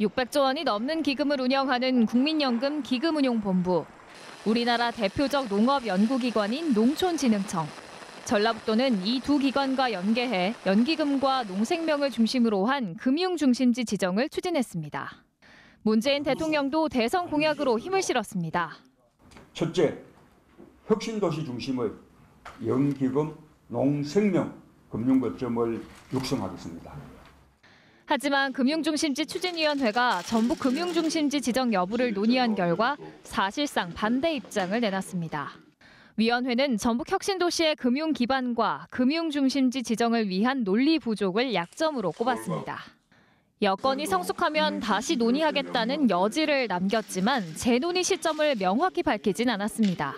600조 원이 넘는 기금을 운영하는 국민연금 기금운용본부, 우리나라 대표적 농업연구기관인 농촌진흥청, 전라북도는 이 두 기관과 연계해 연기금과 농생명을 중심으로 한 금융중심지 지정을 추진했습니다. 문재인 대통령도 대선 공약으로 힘을 실었습니다. 첫째, 혁신도시 중심의 연기금, 농생명 금융거점을 육성하겠습니다. 하지만 금융중심지 추진위원회가 전북 금융중심지 지정 여부를 논의한 결과 사실상 반대 입장을 내놨습니다. 위원회는 전북 혁신도시의 금융 기반과 금융중심지 지정을 위한 논리 부족을 약점으로 꼽았습니다. 여건이 성숙하면 다시 논의하겠다는 여지를 남겼지만 재논의 시점을 명확히 밝히진 않았습니다.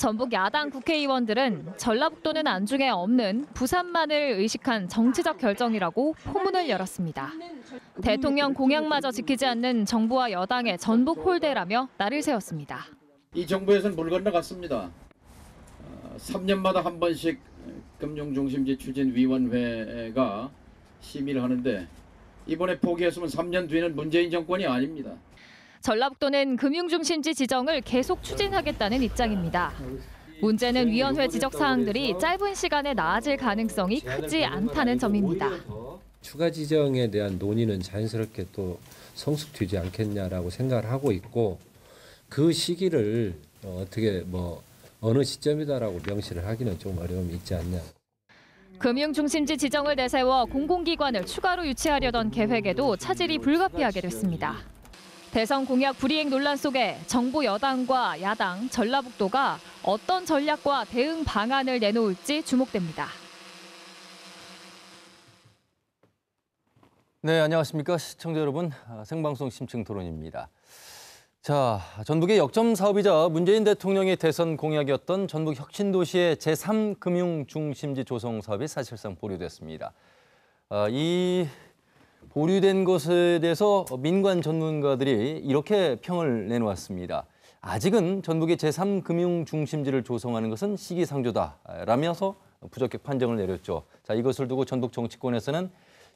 전북 야당 국회의원들은 전라북도는 안중에 없는 부산만을 의식한 정치적 결정이라고 포문을 열었습니다. 대통령 공약마저 지키지 않는 정부와 여당의 전북 홀대라며 날을 세웠습니다. 이 정부에서는 물 건너갔습니다. 3년마다 어, 한 번씩 금융중심지 추진위원회가 심의를 하는데 이번에 포기했으면 3년 뒤에는 문재인 정권이 아닙니다. 전라북도는 금융중심지 지정을 계속 추진하겠다는 입장입니다. 문제는 위원회 지적 사항들이 짧은 시간에 나아질 가능성이 크지 않다는 점입니다. 추가 지정에 대한 논의는 자연스럽게 또 성숙되지 않겠냐라고 생각을 하고 있고 그 시기를 어, 어떻게 뭐 어느 시점이다라고 명시를 하기는 좀 어려움이 있지 않냐. 금융중심지 지정을 내세워 공공기관을 추가로 유치하려던 계획에도 차질이 불가피하게 됐습니다. 대선 공약 불이행 논란 속에 정부 여당과 야당, 전라북도가 어떤 전략과 대응 방안을 내놓을지 주목됩니다. 네, 안녕하십니까. 시청자 여러분. 아, 생방송 심층 토론입니다. 자, 전북의 역점 사업이자 문재인 대통령의 대선 공약이었던 전북 혁신도시의 제3금융중심지 조성 사업이 사실상 보류됐습니다. 아, 이 보류된 것에 대해서 민관 전문가들이 이렇게 평을 내놓았습니다. 아직은 전북의 제3금융중심지를 조성하는 것은 시기상조다라면서 부적격 판정을 내렸죠. 자 이것을 두고 전북 정치권에서는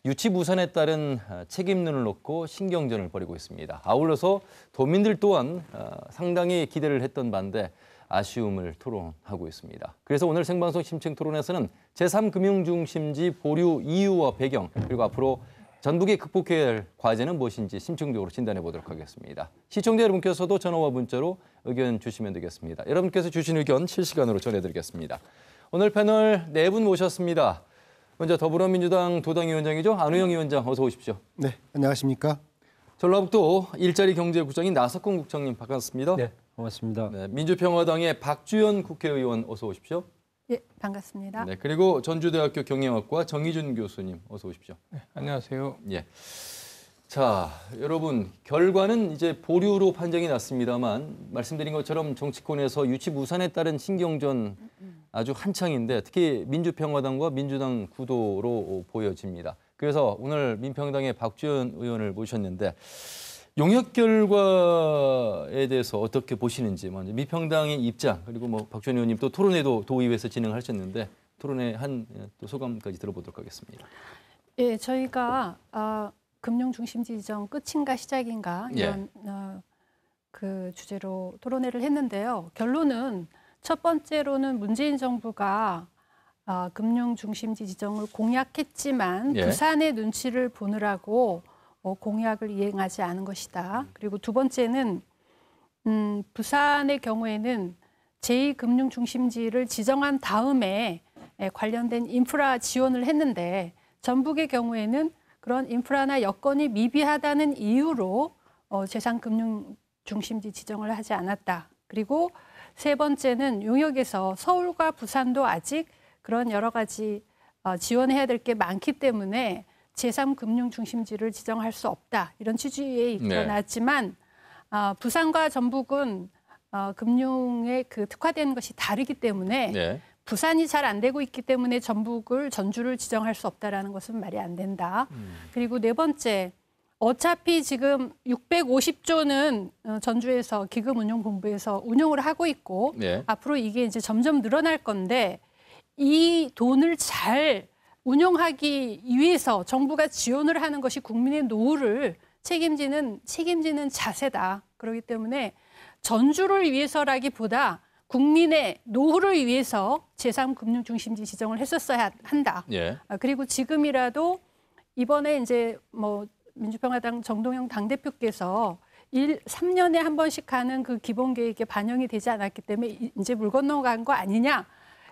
유치부산에 따른 아, 책임론을 놓고 신경전을 벌이고 있습니다. 아울러서 도민들 또한 아, 상당히 기대를 했던 반대 아쉬움을 토론하고 있습니다. 그래서 오늘 생방송 심층 토론에서는 제3금융중심지 보류 이유와 배경 그리고 앞으로 전북이 극복해야 할 과제는 무엇인지 심층적으로 진단해 보도록 하겠습니다. 시청자 여러분께서도 전화와 문자로 의견 주시면 되겠습니다. 여러분께서 주신 의견 실시간으로 전해드리겠습니다. 오늘 패널 네 분 모셨습니다. 먼저 더불어민주당 도당위원장이죠. 안우영 위원장 어서 오십시오. 네, 안녕하십니까. 전라북도 일자리 경제국장인 나석훈 국장님 반갑습니다. 네, 반갑습니다. 네, 민주평화당의 박주현 국회의원 어서 오십시오. 예, 반갑습니다. 네, 그리고 전주대학교 경영학과 정희준 교수님 어서 오십시오. 네, 안녕하세요. 예. 자, 여러분 결과는 이제 보류로 판정이 났습니다만 말씀드린 것처럼 정치권에서 유치 무산에 따른 신경전 아주 한창인데 특히 민주평화당과 민주당 구도로 보여집니다. 그래서 오늘 민평당의 박주현 의원을 모셨는데 용역 결과에 대해서 어떻게 보시는지 먼저 미평당의 입장 그리고 뭐 박준 의원님 또 토론회도 도의회에서 진행하셨는데 토론회 한또 예, 소감까지 들어보도록 하겠습니다. 예, 저희가 어, 금융 중심 지정 끝인가 시작인가 예. 이런 예. 어, 그 주제로 토론회를 했는데요. 결론은 첫 번째로는 문재인 정부가 어, 금융 중심 지정을 공약했지만 예. 부산의 눈치를 보느라고 어, 공약을 이행하지 않은 것이다. 그리고 두 번째는 음, 부산의 경우에는 제2금융중심지를 지정한 다음에 관련된 인프라 지원을 했는데 전북의 경우에는 그런 인프라나 여건이 미비하다는 이유로 어, 재산금융중심지 지정을 하지 않았다. 그리고 세 번째는 용역에서 서울과 부산도 아직 그런 여러 가지 어, 지원해야 될 게 많기 때문에 제3금융중심지를 지정할 수 없다 이런 취지에 입어하지만 네. 어, 부산과 전북은 어, 금융의 그 특화된 것이 다르기 때문에 네. 부산이 잘 안 되고 있기 때문에 전북을 전주를 지정할 수 없다라는 것은 말이 안 된다. 음. 그리고 네 번째 어차피 지금 650조는 어, 전주에서 기금운용본부에서 운용을 하고 있고 네. 앞으로 이게 이제 점점 늘어날 건데 이 돈을 잘 운영하기 위해서 정부가 지원을 하는 것이 국민의 노후를 책임지는 책임지는 자세다. 그렇기 때문에 전주를 위해서라기보다 국민의 노후를 위해서 제3금융중심지 지정을 했었어야 한다. 예. 아, 그리고 지금이라도 이번에 이제 뭐 민주평화당 정동영 당대표께서 일 3년에 한 번씩 하는 그 기본 계획에 반영이 되지 않았기 때문에 이제 물 건너간 거 아니냐.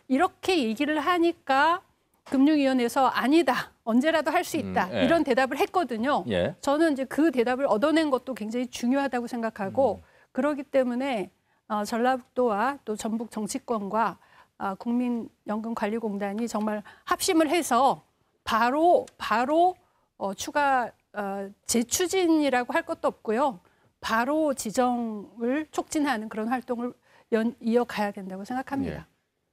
이렇게 얘기를 하니까 금융위원회에서 아니다. 언제라도 할수 음, 있다. 음, 예. 이런 대답을 했거든요. 예. 저는 이제 그 대답을 얻어낸 것도 굉장히 중요하다고 생각하고 음. 그러기 때문에 어, 전라북도와 또 전북 정치권과 어, 국민연금관리공단이 정말 합심을 해서 바로 바로 어, 추가 어, 재추진이라고 할 것도 없고요. 바로 지정을 촉진하는 그런 활동을 연, 이어가야 된다고 생각합니다. 예.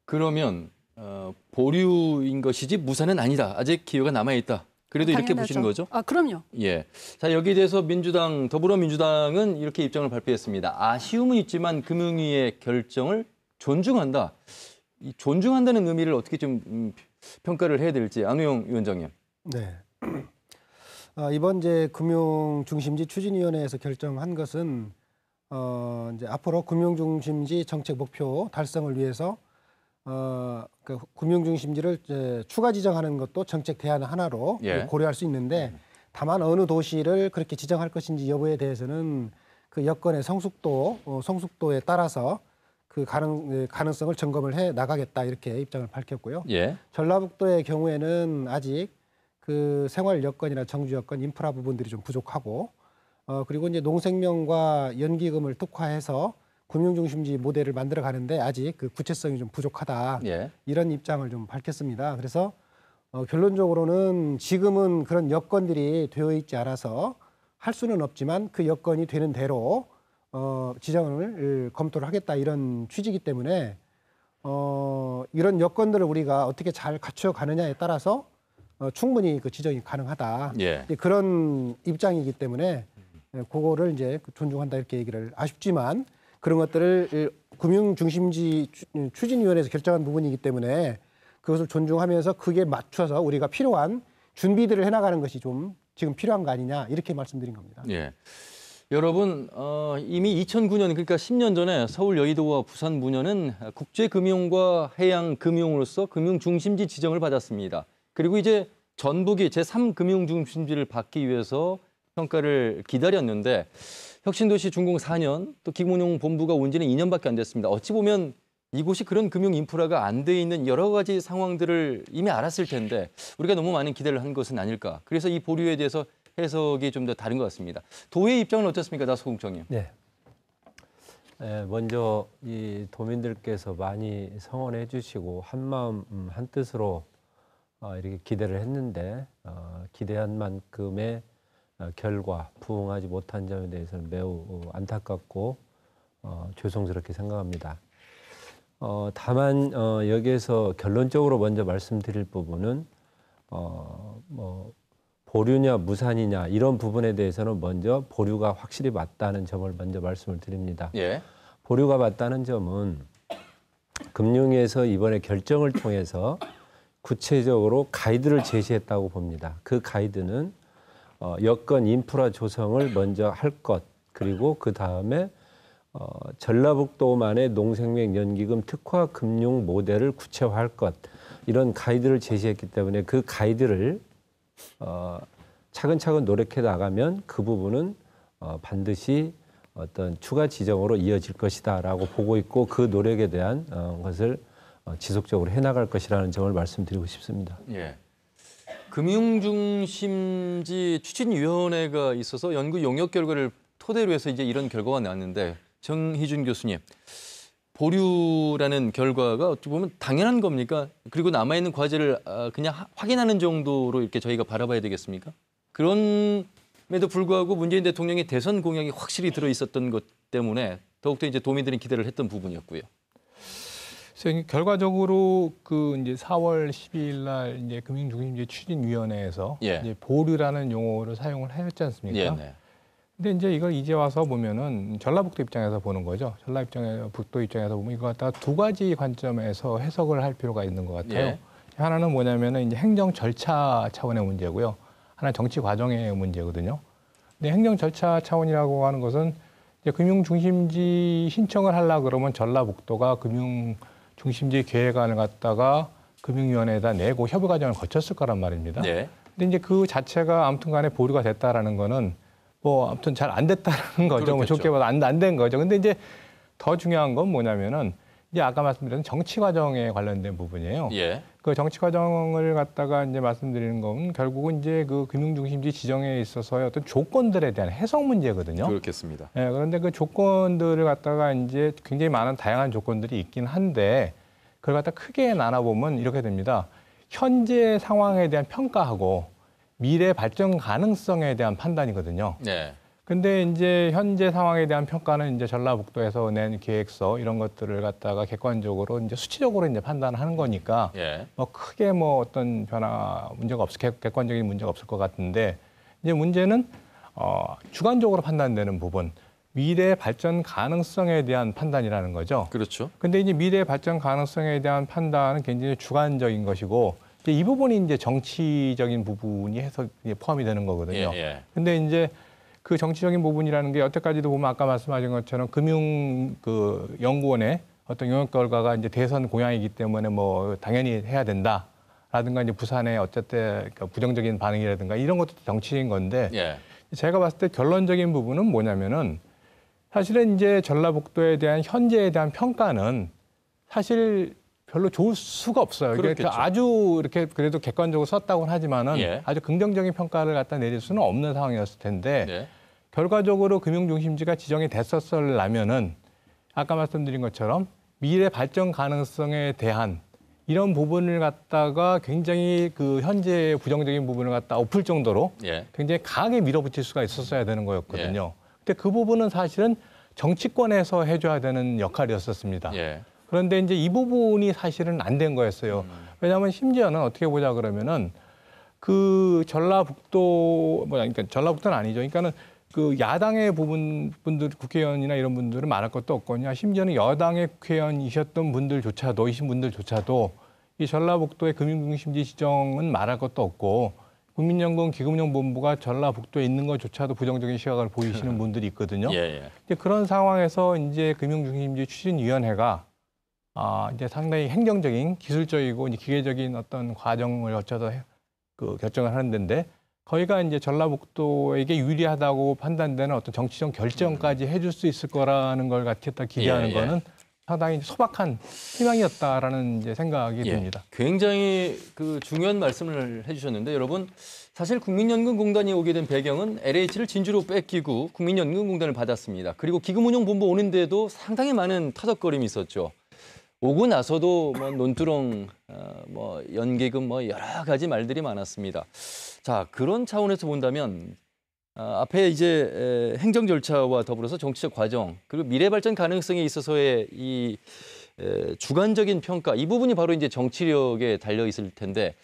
그러면 어, 보류인 것이지 무산은 아니다. 아직 기회가 남아 있다. 그래도 이렇게 보시는 거죠? 아, 그럼요. 예. 자, 여기에 대해서 민주당, 더불어민주당은 이렇게 입장을 발표했습니다. 아쉬움은 있지만 금융위의 결정을 존중한다. 이 존중한다는 의미를 어떻게 좀 음, 평가를 해야 될지 안우영 위원장님. 네. 아, 이번 이제 금융 중심지 추진위원회에서 결정한 것은 어, 이제 앞으로 금융 중심지 정책 목표 달성을 위해서 어, 그 금융중심지를 이제 추가 지정하는 것도 정책 대안 하나로 예. 고려할 수 있는데 음. 다만 어느 도시를 그렇게 지정할 것인지 여부에 대해서는 그 여건의 성숙도 어, 성숙도에 따라서 그 가능 그 가능성을 점검을 해 나가겠다 이렇게 입장을 밝혔고요. 예. 전라북도의 경우에는 아직 그 생활 여건이나 정주 여건 인프라 부분들이 좀 부족하고 어 그리고 이제 농생명과 연기금을 특화해서 금융중심지 모델을 만들어 가는데 아직 그 구체성이 좀 부족하다 예. 이런 입장을 좀 밝혔습니다. 그래서 어, 결론적으로는 지금은 그런 여건들이 되어 있지 않아서 할 수는 없지만 그 여건이 되는 대로 어, 지정을 검토를 하겠다 이런 취지이기 때문에 어, 이런 여건들을 우리가 어떻게 잘 갖춰 가느냐에 따라서 어, 충분히 그 지정이 가능하다 예. 그런 입장이기 때문에 예, 그거를 이제 존중한다 이렇게 얘기를 아쉽지만 그런 것들을 금융 중심지 음, 추진위원회에서 결정한 부분이기 때문에 그것을 존중하면서 그게 맞춰서 우리가 필요한 준비들을 해나가는 것이 좀 지금 필요한 거 아니냐 이렇게 말씀드린 겁니다. 예. 여러분 어, 이미 2009년 그러니까 10년 전에 서울 여의도와 부산 문현은 국제금융과 해양금융으로서 금융중심지 지정을 받았습니다. 그리고 이제 전북이 제3금융중심지를 받기 위해서 평가를 기다렸는데 혁신도시 준공 4년, 또 기금운용 본부가 온 지는 2년밖에 안 됐습니다. 어찌 보면 이곳이 그런 금융 인프라가 안 돼 있는 여러 가지 상황들을 이미 알았을 텐데 우리가 너무 많은 기대를 한 것은 아닐까. 그래서 이 보류에 대해서 해석이 좀 더 다른 것 같습니다. 도의 입장은 어떻습니까, 나소공청님? 네. 네, 먼저 이 도민들께서 많이 성원해 주시고 한마음 음, 한뜻으로 어, 이렇게 기대를 했는데 어, 기대한 만큼의 어, 결과 부응하지 못한 점에 대해서는 매우 어, 안타깝고 어, 죄송스럽게 생각합니다. 어, 다만 어, 여기에서 결론적으로 먼저 말씀드릴 부분은 어, 뭐 보류냐 무산이냐 이런 부분에 대해서는 먼저 보류가 확실히 맞다는 점을 먼저 말씀을 드립니다. 예. 보류가 맞다는 점은 금융위에서 이번에 결정을 통해서 구체적으로 가이드를 제시했다고 봅니다. 그 가이드는 어, 여건 인프라 조성을 먼저 할 것, 그리고 그 다음에 어, 전라북도만의 농생명 연기금 특화 금융 모델을 구체화할 것 이런 가이드를 제시했기 때문에 그 가이드를 어, 차근차근 노력해 나가면 그 부분은 어, 반드시 어떤 추가 지정으로 이어질 것이다라고 보고 있고 그 노력에 대한 어, 것을 어, 지속적으로 해나갈 것이라는 점을 말씀드리고 싶습니다. 예. 금융중심지 추진위원회가 있어서 연구 용역 결과를 토대로 해서 이제 이런 결과가 나왔는데 정희준 교수님 보류라는 결과가 어떻게 보면 당연한 겁니까? 그리고 남아있는 과제를 아, 그냥 확인하는 정도로 이렇게 저희가 바라봐야 되겠습니까? 그런에도 불구하고 문재인 대통령의 대선 공약이 확실히 들어 있었던 것 때문에 더욱더 이제 도민들이 기대를 했던 부분이었고요. 선생님 결과적으로 그 이제 4월 12일 날 이제 금융중심제 추진위원회에서 예. 이제 보류라는 용어를 사용을 하였지 않습니까? 예, 네. 근데 이제 이걸 이제 와서 보면은 전라북도 입장에서 보는 거죠. 전라 입장에서 북도 입장에서 보면 이거 갖다 두 가지 관점에서 해석을 할 필요가 있는 것 같아요. 예. 하나는 뭐냐면은 이제 행정 절차 차원의 문제고요. 하나 정치 과정의 문제거든요. 근데 행정 절차 차원이라고 하는 것은 이제 금융 중심지 신청을 하려 그러면 전라북도가 금융 중심지 계획안을 갖다가 금융위원회에다 내고 협의 과정을 거쳤을 거란 말입니다. 네. 근데 이제 그 자체가 아무튼간에 보류가 됐다라는 거는 뭐 아무튼 잘 안됐다는 거죠. 뭐 좋게 봐도 안안 된 거죠. 근데 이제 더 중요한 건 뭐냐면은 이제 아까 말씀드린 정치 과정에 관련된 부분이에요. 예. 그 정치 과정을 갖다가 이제 말씀드리는 건 결국은 이제 그 금융 중심지 지정에 있어서의 어떤 조건들에 대한 해석 문제거든요. 그렇겠습니다. 예, 그런데 그 조건들을 갖다가 이제 굉장히 많은 다양한 조건들이 있긴 한데 그걸 갖다 크게 나눠 보면 이렇게 됩니다. 현재 상황에 대한 평가하고 미래 발전 가능성에 대한 판단이거든요. 네. 근데 이제 현재 상황에 대한 평가는 이제 전라북도에서 낸 계획서 이런 것들을 갖다가 객관적으로 이제 수치적으로 이제 판단하는 거니까 예. 뭐 크게 뭐 어떤 변화 문제가 없을 객관적인 문제가 없을 것 같은데 이제 문제는 어, 주관적으로 판단되는 부분 미래 발전 가능성에 대한 판단이라는 거죠. 그렇죠. 근데 이제 미래 발전 가능성에 대한 판단은 굉장히 주관적인 것이고 이제 이 부분이 이제 정치적인 부분이 해서 포함이 되는 거거든요. 예, 예. 근데 이제 그 정치적인 부분이라는 게 여태까지도 보면 아까 말씀하신 것처럼 금융 그 연구원의 어떤 영역 결과가 이제 대선 공약이기 때문에 뭐 당연히 해야 된다. 라든가 이제 부산의 어쨌든 그러니까 부정적인 반응이라든가 이런 것도 정치인 건데 예. 제가 봤을 때 결론적인 부분은 뭐냐면은 사실은 이제 전라북도에 대한 현재에 대한 평가는 사실 별로 좋을 수가 없어요. 그렇겠죠. 그러 아주 이렇게 그래도 객관적으로 썼다고는 하지만은 예. 아주 긍정적인 평가를 갖다 내릴 수는 없는 상황이었을 텐데 네. 결과적으로 금융중심지가 지정이 됐었을라면은 아까 말씀드린 것처럼 미래 발전 가능성에 대한 이런 부분을 갖다가 굉장히 그 현재 의 부정적인 부분을 갖다 엎을 정도로 예. 굉장히 강하게 밀어붙일 수가 있었어야 되는 거였거든요. 예. 근데 그 부분은 사실은 정치권에서 해줘야 되는 역할이었었습니다. 예. 그런데 이제 이 부분이 사실은 안 된 거였어요. 음. 왜냐하면 심지어는 어떻게 보자 그러면은 그 전라북도 뭐냐 그러니까 전라북도는 아니죠. 그러니까는 그 야당의 부분 분들 국회의원이나 이런 분들은 말할 것도 없거든요 심지어는 여당의 국회의원이셨던 분들조차도 이신 분들조차도 이 전라북도의 금융중심지 지정은 말할 것도 없고 국민연금 기금연본부가 전라북도에 있는 것조차도 부정적인 시각을 보이시는 분들이 있거든요. 예, 예. 그런 상황에서 이제 금융중심지 추진위원회가 아, 이제 상당히 행정적인, 기술적이고 기계적인 어떤 과정을 거쳐서 그 결정을 하는 데인데 거기가 이제 전라북도에게 유리하다고 판단되는 어떤 정치적 결정까지 음. 해줄 수 있을 거라는 걸 같았다 기대하는 예, 예. 거는 상당히 소박한 희망이었다라는 이제 생각이 예, 듭니다. 굉장히 그 중요한 말씀을 해주셨는데 여러분 사실 국민연금공단이 오게 된 배경은 LH를 진주로 뺏기고 국민연금공단을 받았습니다. 그리고 기금운용본부 오는데도 상당히 많은 타덕거림이 있었죠. 오고 나서도 뭐 논두렁, 어, 뭐 연계금 뭐 여러 가지 말들이 많았습니다. 자 그런 차원에서 본다면 어, 앞에 이제 에, 행정 절차와 더불어서 정치적 과정 그리고 미래 발전 가능성에 있어서의 이 에, 주관적인 평가 이 부분이 바로 이제 정치력에 달려 있을 텐데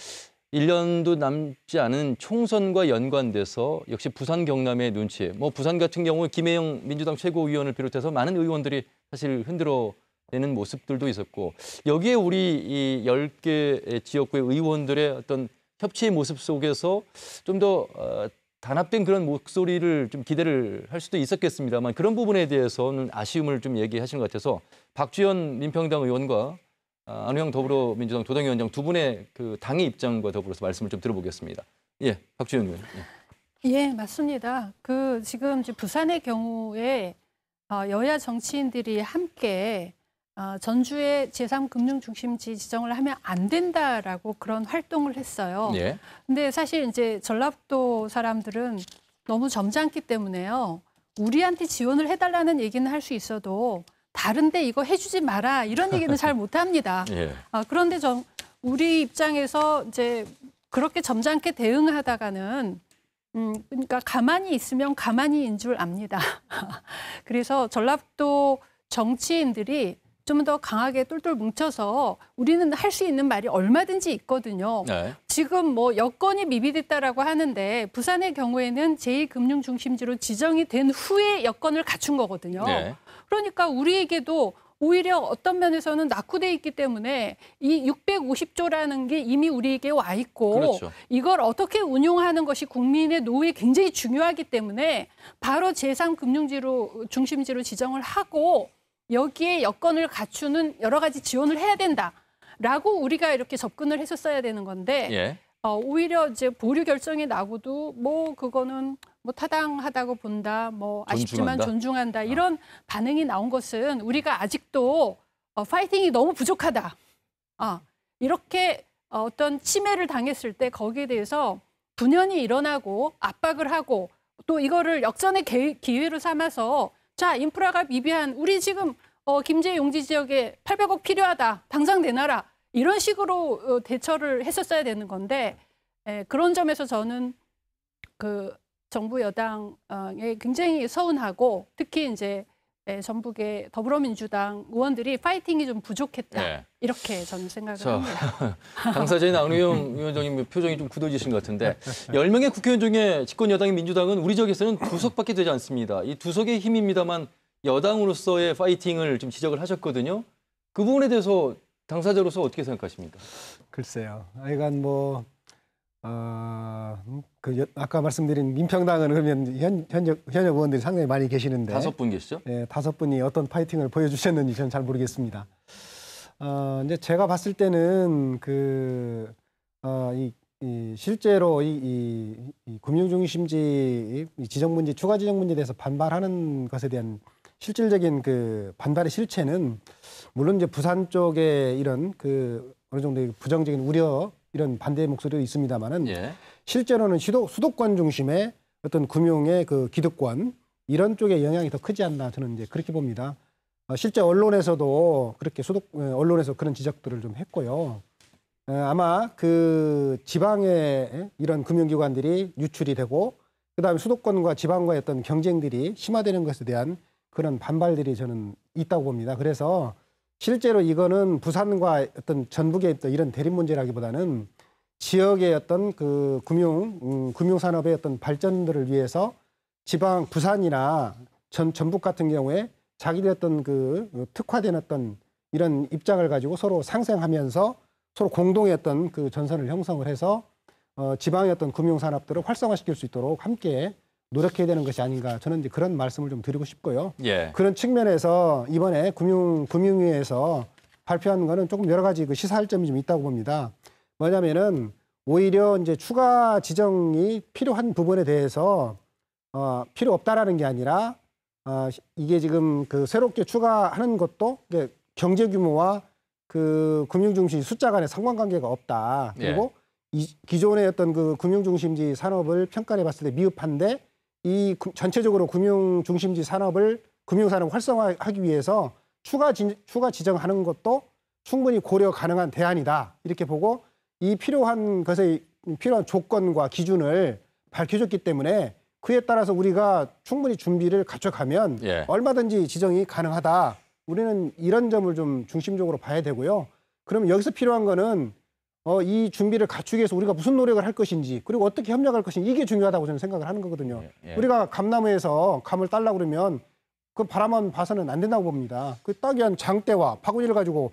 1년도 남지 않은 총선과 연관돼서 역시 부산 경남의 눈치. 뭐 부산 같은 경우 김혜영 민주당 최고위원을 비롯해서 많은 의원들이 사실 흔들어 되는 모습들도 있었고 여기에 우리 이 10개 지역구의 의원들의 어떤 협치의 모습 속에서 좀더 어, 단합된 그런 목소리를 좀 기대를 할 수도 있었겠습니다만 그런 부분에 대해서는 아쉬움을 좀 얘기하신 것 같아서 박주현 민평당 의원과 어, 안우영 더불어민주당 도당위원장두 분의 그 당의 입장과 더불어서 말씀을 좀 들어보겠습니다. 예, 박주현 의원. 예. 예, 맞습니다. 그 지금 부산의 경우에 어, 여야 정치인들이 함께 어, 전주의 제3금융중심지 지정을 하면 안 된다라고 그런 활동을 했어요. 그런데 예. 사실 이제 전라북도 사람들은 너무 점잖기 때문에요. 우리한테 지원을 해달라는 얘기는 할 수 있어도 다른데 이거 해주지 마라 이런 얘기는 잘 못합니다. 예. 아, 그런데 좀 우리 입장에서 이제 그렇게 점잖게 대응하다가는 음, 그러니까 가만히 있으면 가만히인 줄 압니다. 그래서 전라북도 정치인들이 좀더 강하게 똘똘 뭉쳐서 우리는 할 수 있는 말이 얼마든지 있거든요. 네. 지금 뭐 여건이 미비됐다라고 하는데 부산의 경우에는 제2금융중심지로 지정이 된 후에 여건을 갖춘 거거든요. 네. 그러니까 우리에게도 오히려 어떤 면에서는 낙후돼 있기 때문에 이 650조라는 게 이미 우리에게 와 있고 그렇죠. 이걸 어떻게 운용하는 것이 국민의 노후에 굉장히 중요하기 때문에 바로 제3 금융지로 중심지로 지정을 하고 여기에 여건을 갖추는 여러 가지 지원을 해야 된다라고 우리가 이렇게 접근을 했었어야 되는 건데 예. 어, 오히려 이제 보류 결정이 나고도 뭐 그거는 뭐 타당하다고 본다, 뭐 아쉽지만 존중한다, 존중한다 아. 이런 어. 반응이 나온 것은 우리가 아직도 어, 파이팅이 너무 부족하다. 아, 이렇게 어, 어떤 어 침해를 당했을 때 거기에 대해서 분연이 일어나고 압박을 하고 또 이거를 역전의 기회로 삼아서 자, 인프라가 미비한 우리 지금 어, 김제 용지 지역에 800억 필요하다. 당장 내놔라. 이런 식으로 어, 대처를 했었어야 되는 건데 에, 예, 그런 점에서 저는 그 정부 여당에 굉장히 서운하고 특히 이제 예, 전북의 더불어민주당 의원들이 파이팅이 좀 부족했다 네. 이렇게 저는 생각을 자, 합니다. 당사자인 안우영 위원장님 표정이 좀 굳어지신 것 같은데 10명의 국회의원 중에 집권 여당인 민주당은 우리 지역에서는두 석밖에 되지 않습니다. 이두 석의 힘입니다만 여당으로서의 파이팅을 좀 지적을 하셨거든요. 그 부분에 대해서 당사자로서 어떻게 생각하십니까? 글쎄요. 하여간 뭐 아, 음, 그 아까 말씀드린 민평당은 그러면 현, 현역, 현역 의원들이 상당히 많이 계시는데 다섯 분 계시죠? 네, 다섯 분이 어떤 파이팅을 보여주셨는지 저는 잘 모르겠습니다. 어, 이제 제가 봤을 때는 그 어, 이, 이 실제로 이, 이, 이 금융중심지 이 지정 문제 추가 지정 문제에 대해서 반발하는 것에 대한 실질적인 그 반발의 실체는 물론 이제 부산 쪽에 이런 그 어느 정도 부정적인 우려 이런 반대의 목소리도 있습니다만은 예. 실제로는 시도, 수도권 중심의 어떤 금융의 그 기득권 이런 쪽에 영향이 더 크지 않나 저는 이제 그렇게 봅니다. 어, 실제 언론에서도 그렇게 수도 어, 언론에서 그런 지적들을 좀 했고요. 어, 아마 그 지방의 이런 금융기관들이 유출이 되고 그다음에 수도권과 지방과의 어떤 경쟁들이 심화되는 것에 대한 그런 반발들이 저는 있다고 봅니다. 그래서 실제로 이거는 부산과 어떤 전북의 어떤 이런 대립 문제라기보다는 지역의 어떤 그 금융 음, 금융 산업의 어떤 발전들을 위해서 지방 부산이나 전 전북 같은 경우에 자기들 어떤 그 특화된 어떤 이런 입장을 가지고 서로 상생하면서 서로 공동의 어떤 그 전선을 형성을 해서 어, 지방의 어떤 금융 산업들을 활성화시킬 수 있도록 함께 노력해야 되는 것이 아닌가 저는 이제 그런 말씀을 좀 드리고 싶고요. 예. 그런 측면에서 이번에 금융 금융위에서 발표한 거는 조금 여러 가지 그 시사할점이 좀 있다고 봅니다. 뭐냐면은 오히려 이제 추가 지정이 필요한 부분에 대해서 어, 필요 없다라는 게 아니라 어, 이게 지금 그 새롭게 추가하는 것도 경제 규모와 그 금융 중심 숫자 간의 상관관계가 없다. 그리고 예. 이, 기존의 어떤 그 금융 중심지 산업을 평가해 봤을 때 미흡한데 이 전체적으로 금융 중심지 산업을 금융 산업 활성화하기 위해서 추가 지, 추가 지정하는 것도 충분히 고려 가능한 대안이다 이렇게 보고 이 필요한 것의 필요한 조건과 기준을 밝혀줬기 때문에 그에 따라서 우리가 충분히 준비를 갖춰가면 예. 얼마든지 지정이 가능하다. 우리는 이런 점을 좀 중심적으로 봐야 되고요. 그러면 여기서 필요한 거는 어, 이 준비를 갖추기 위해서 우리가 무슨 노력을 할 것인지 그리고 어떻게 협력할 것인지 이게 중요하다고 저는 생각을 하는 거거든요. 예, 예. 우리가 감나무에서 감을 딸라 그러면 그바람만 봐서는 안 된다고 봅니다. 그 딱이한 장대와 파고지를 가지고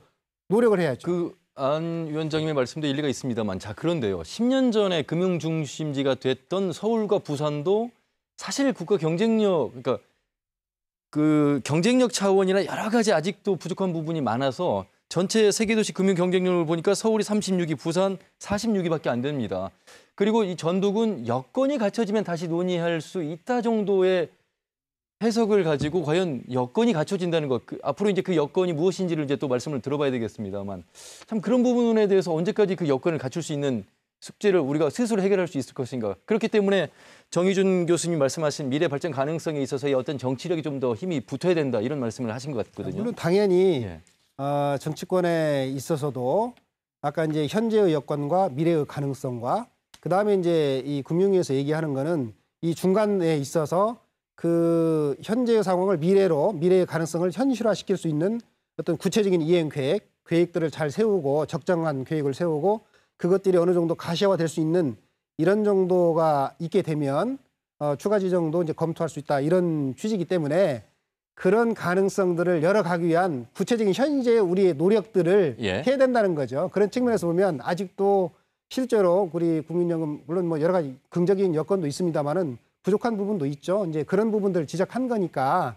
노력을 해야죠. 그 안 위원장님의 말씀도 일리가 있습니다만 자 그런데요. 10년 전에 금융 중심지가 됐던 서울과 부산도 사실 국가 경쟁력 그러니까 그 경쟁력 차원이나 여러 가지 아직도 부족한 부분이 많아서 전체 세계도시 금융 경쟁률을 보니까 서울이 36위, 부산 46위밖에 안 됩니다. 그리고 이전북군 여건이 갖춰지면 다시 논의할 수 있다 정도의 해석을 가지고 과연 여건이 갖춰진다는 것, 그, 앞으로 이제 그 여건이 무엇인지를 이제 또 말씀을 들어봐야 되겠습니다만 참 그런 부분에 대해서 언제까지 그 여건을 갖출 수 있는 숙제를 우리가 스스로 해결할 수 있을 것인가. 그렇기 때문에 정희준 교수님 말씀하신 미래 발전 가능성에 있어서의 어떤 정치력이 좀 더 힘이 붙어야 된다 이런 말씀을 하신 것 같거든요. 물론 당연히 예. 어, 정치권에 있어서도 아까 이제 현재의 여건과 미래의 가능성과 그 다음에 이제 이 금융위에서 얘기하는 거는 이 중간에 있어서 그 현재의 상황을 미래로 미래의 가능성을 현실화시킬 수 있는 어떤 구체적인 이행 계획, 계획들을 잘 세우고 적정한 계획을 세우고 그것들이 어느 정도 가시화될 수 있는 이런 정도가 있게 되면 어, 추가 지정도 이제 검토할 수 있다 이런 취지이기 때문에 그런 가능성들을 열어가기 위한 구체적인 현재 우리의 노력들을 예. 해야 된다는 거죠. 그런 측면에서 보면 아직도 실제로 우리 국민연금 물론 뭐 여러 가지 긍정적인 여건도 있습니다만은 부족한 부분도 있죠. 이제 그런 부분들 지적한 거니까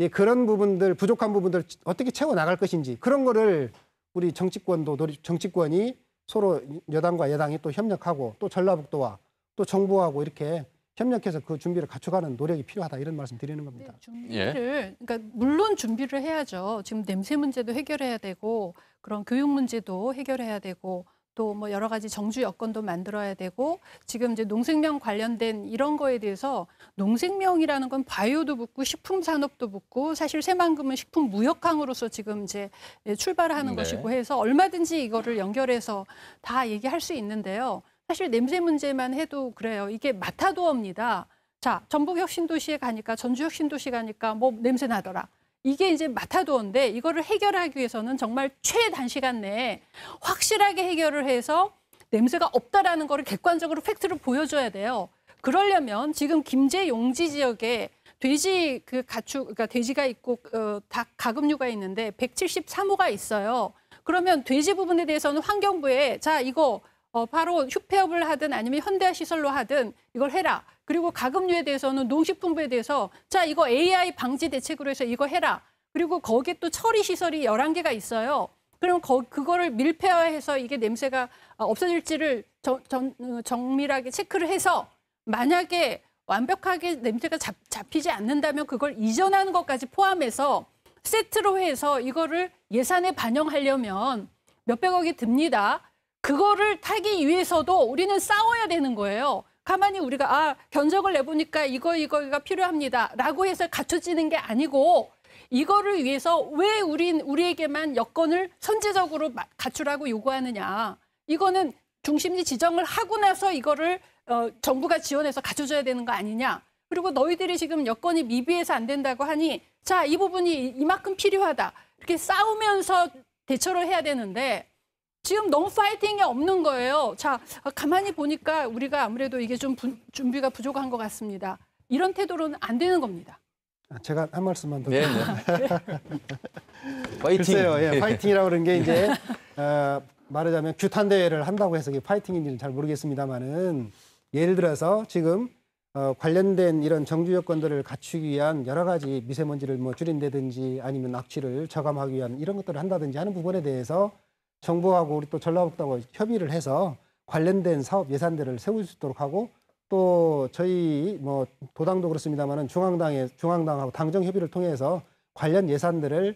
예, 그런 부분들 부족한 부분들 어떻게 채워 나갈 것인지 그런 거를 우리 정치권도 정치권이 서로 여당과 야당이 또 협력하고 또 전라북도와 또 정부하고 이렇게 협력해서 그 준비를 갖춰가는 노력이 필요하다 이런 말씀 드리는 네, 겁니다. 네, 준비를 예. 그러니까 물론 준비를 해야죠. 지금 냄새 문제도 해결해야 되고 그런 교육 문제도 해결해야 되고 또 뭐 여러 가지 정주 여건도 만들어야 되고 지금 이제 농생명 관련된 이런 거에 대해서 농생명이라는 건 바이오도 붙고 식품 산업도 붙고 사실 새만금은 식품 무역항으로서 지금 이제 예, 출발하는 네. 것이고 해서 얼마든지 이거를 연결해서 다 얘기할 수 있는데요. 사실 냄새 문제만 해도 그래요. 이게 마타도어입니다. 자, 전북 혁신도시에 가니까 전주 혁신도시 가니까 뭐 냄새 나더라. 이게 이제 마타도어인데 이거를 해결하기 위해서는 정말 최단시간 내에 확실하게 해결을 해서 냄새가 없다라는 거를 객관적으로 팩트로 보여줘야 돼요. 그러려면 지금 김제 용지 지역에 돼지 그 가축 그러니까 돼지가 있고 어, 닭 가금류가 있는데 173호가 있어요. 그러면 돼지 부분에 대해서는 환경부에 자 이거 어, 바로 휴폐업을 하든 아니면 현대 화 시설로 하든 이걸 해라. 그리고 가금류에 대해서는 농식품부에 대해서 자, 이거 AI 방지 대책으로 해서 이거 해라. 그리고 거기에 또 처리 시설이 열한 개가 있어요. 그럼 거, 그거를 밀폐해서 화 이게 냄새가 어, 없어질지를 정, 정, 어, 정밀하게 체크를 해서 만약에 완벽하게 냄새가 잡, 잡히지 않는다면 그걸 이전하는 것까지 포함해서 세트로 해서 이거를 예산에 반영하려면 몇백억이 듭니다. 그거를 타기 위해서도 우리는 싸워야 되는 거예요. 가만히 우리가 아 견적을 내보니까 이거 이거 가 필요합니다라고 해서 갖춰지는 게 아니고 이거를 위해서 왜 우린 우리에게만 여건을 선제적으로 갖추라고 요구하느냐 이거는 중심지 지정을 하고 나서 이거를 어, 정부가 지원해서 갖춰줘야 되는 거 아니냐 그리고 너희들이 지금 여건이 미비해서 안 된다고 하니 자 이 부분이 이만큼 필요하다 이렇게 싸우면서 대처를 해야 되는데 지금 너무 파이팅이 없는 거예요. 자, 가만히 보니까 우리가 아무래도 이게 좀 부, 준비가 부족한 것 같습니다. 이런 태도로는 안 되는 겁니다. 아, 제가 한 말씀만 더. 네. 네. 네. 파이팅. 글쎄요, 예, 네. 파이팅이라고 그런 게 이제 어, 말하자면 규탄 대회를 한다고 해서 이게 파이팅인지는 잘 모르겠습니다만은 예를 들어서 지금 어, 관련된 이런 정주 여건들을 갖추기 위한 여러 가지 미세먼지를 뭐 줄인다든지 아니면 악취를 저감하기 위한 이런 것들을 한다든지 하는 부분에 대해서 정부하고 우리 또 전라북도하고 협의를 해서 관련된 사업 예산들을 세울 수 있도록 하고 또 저희 뭐 도당도 그렇습니다만은 중앙당에 중앙당하고 당정 협의를 통해서 관련 예산들을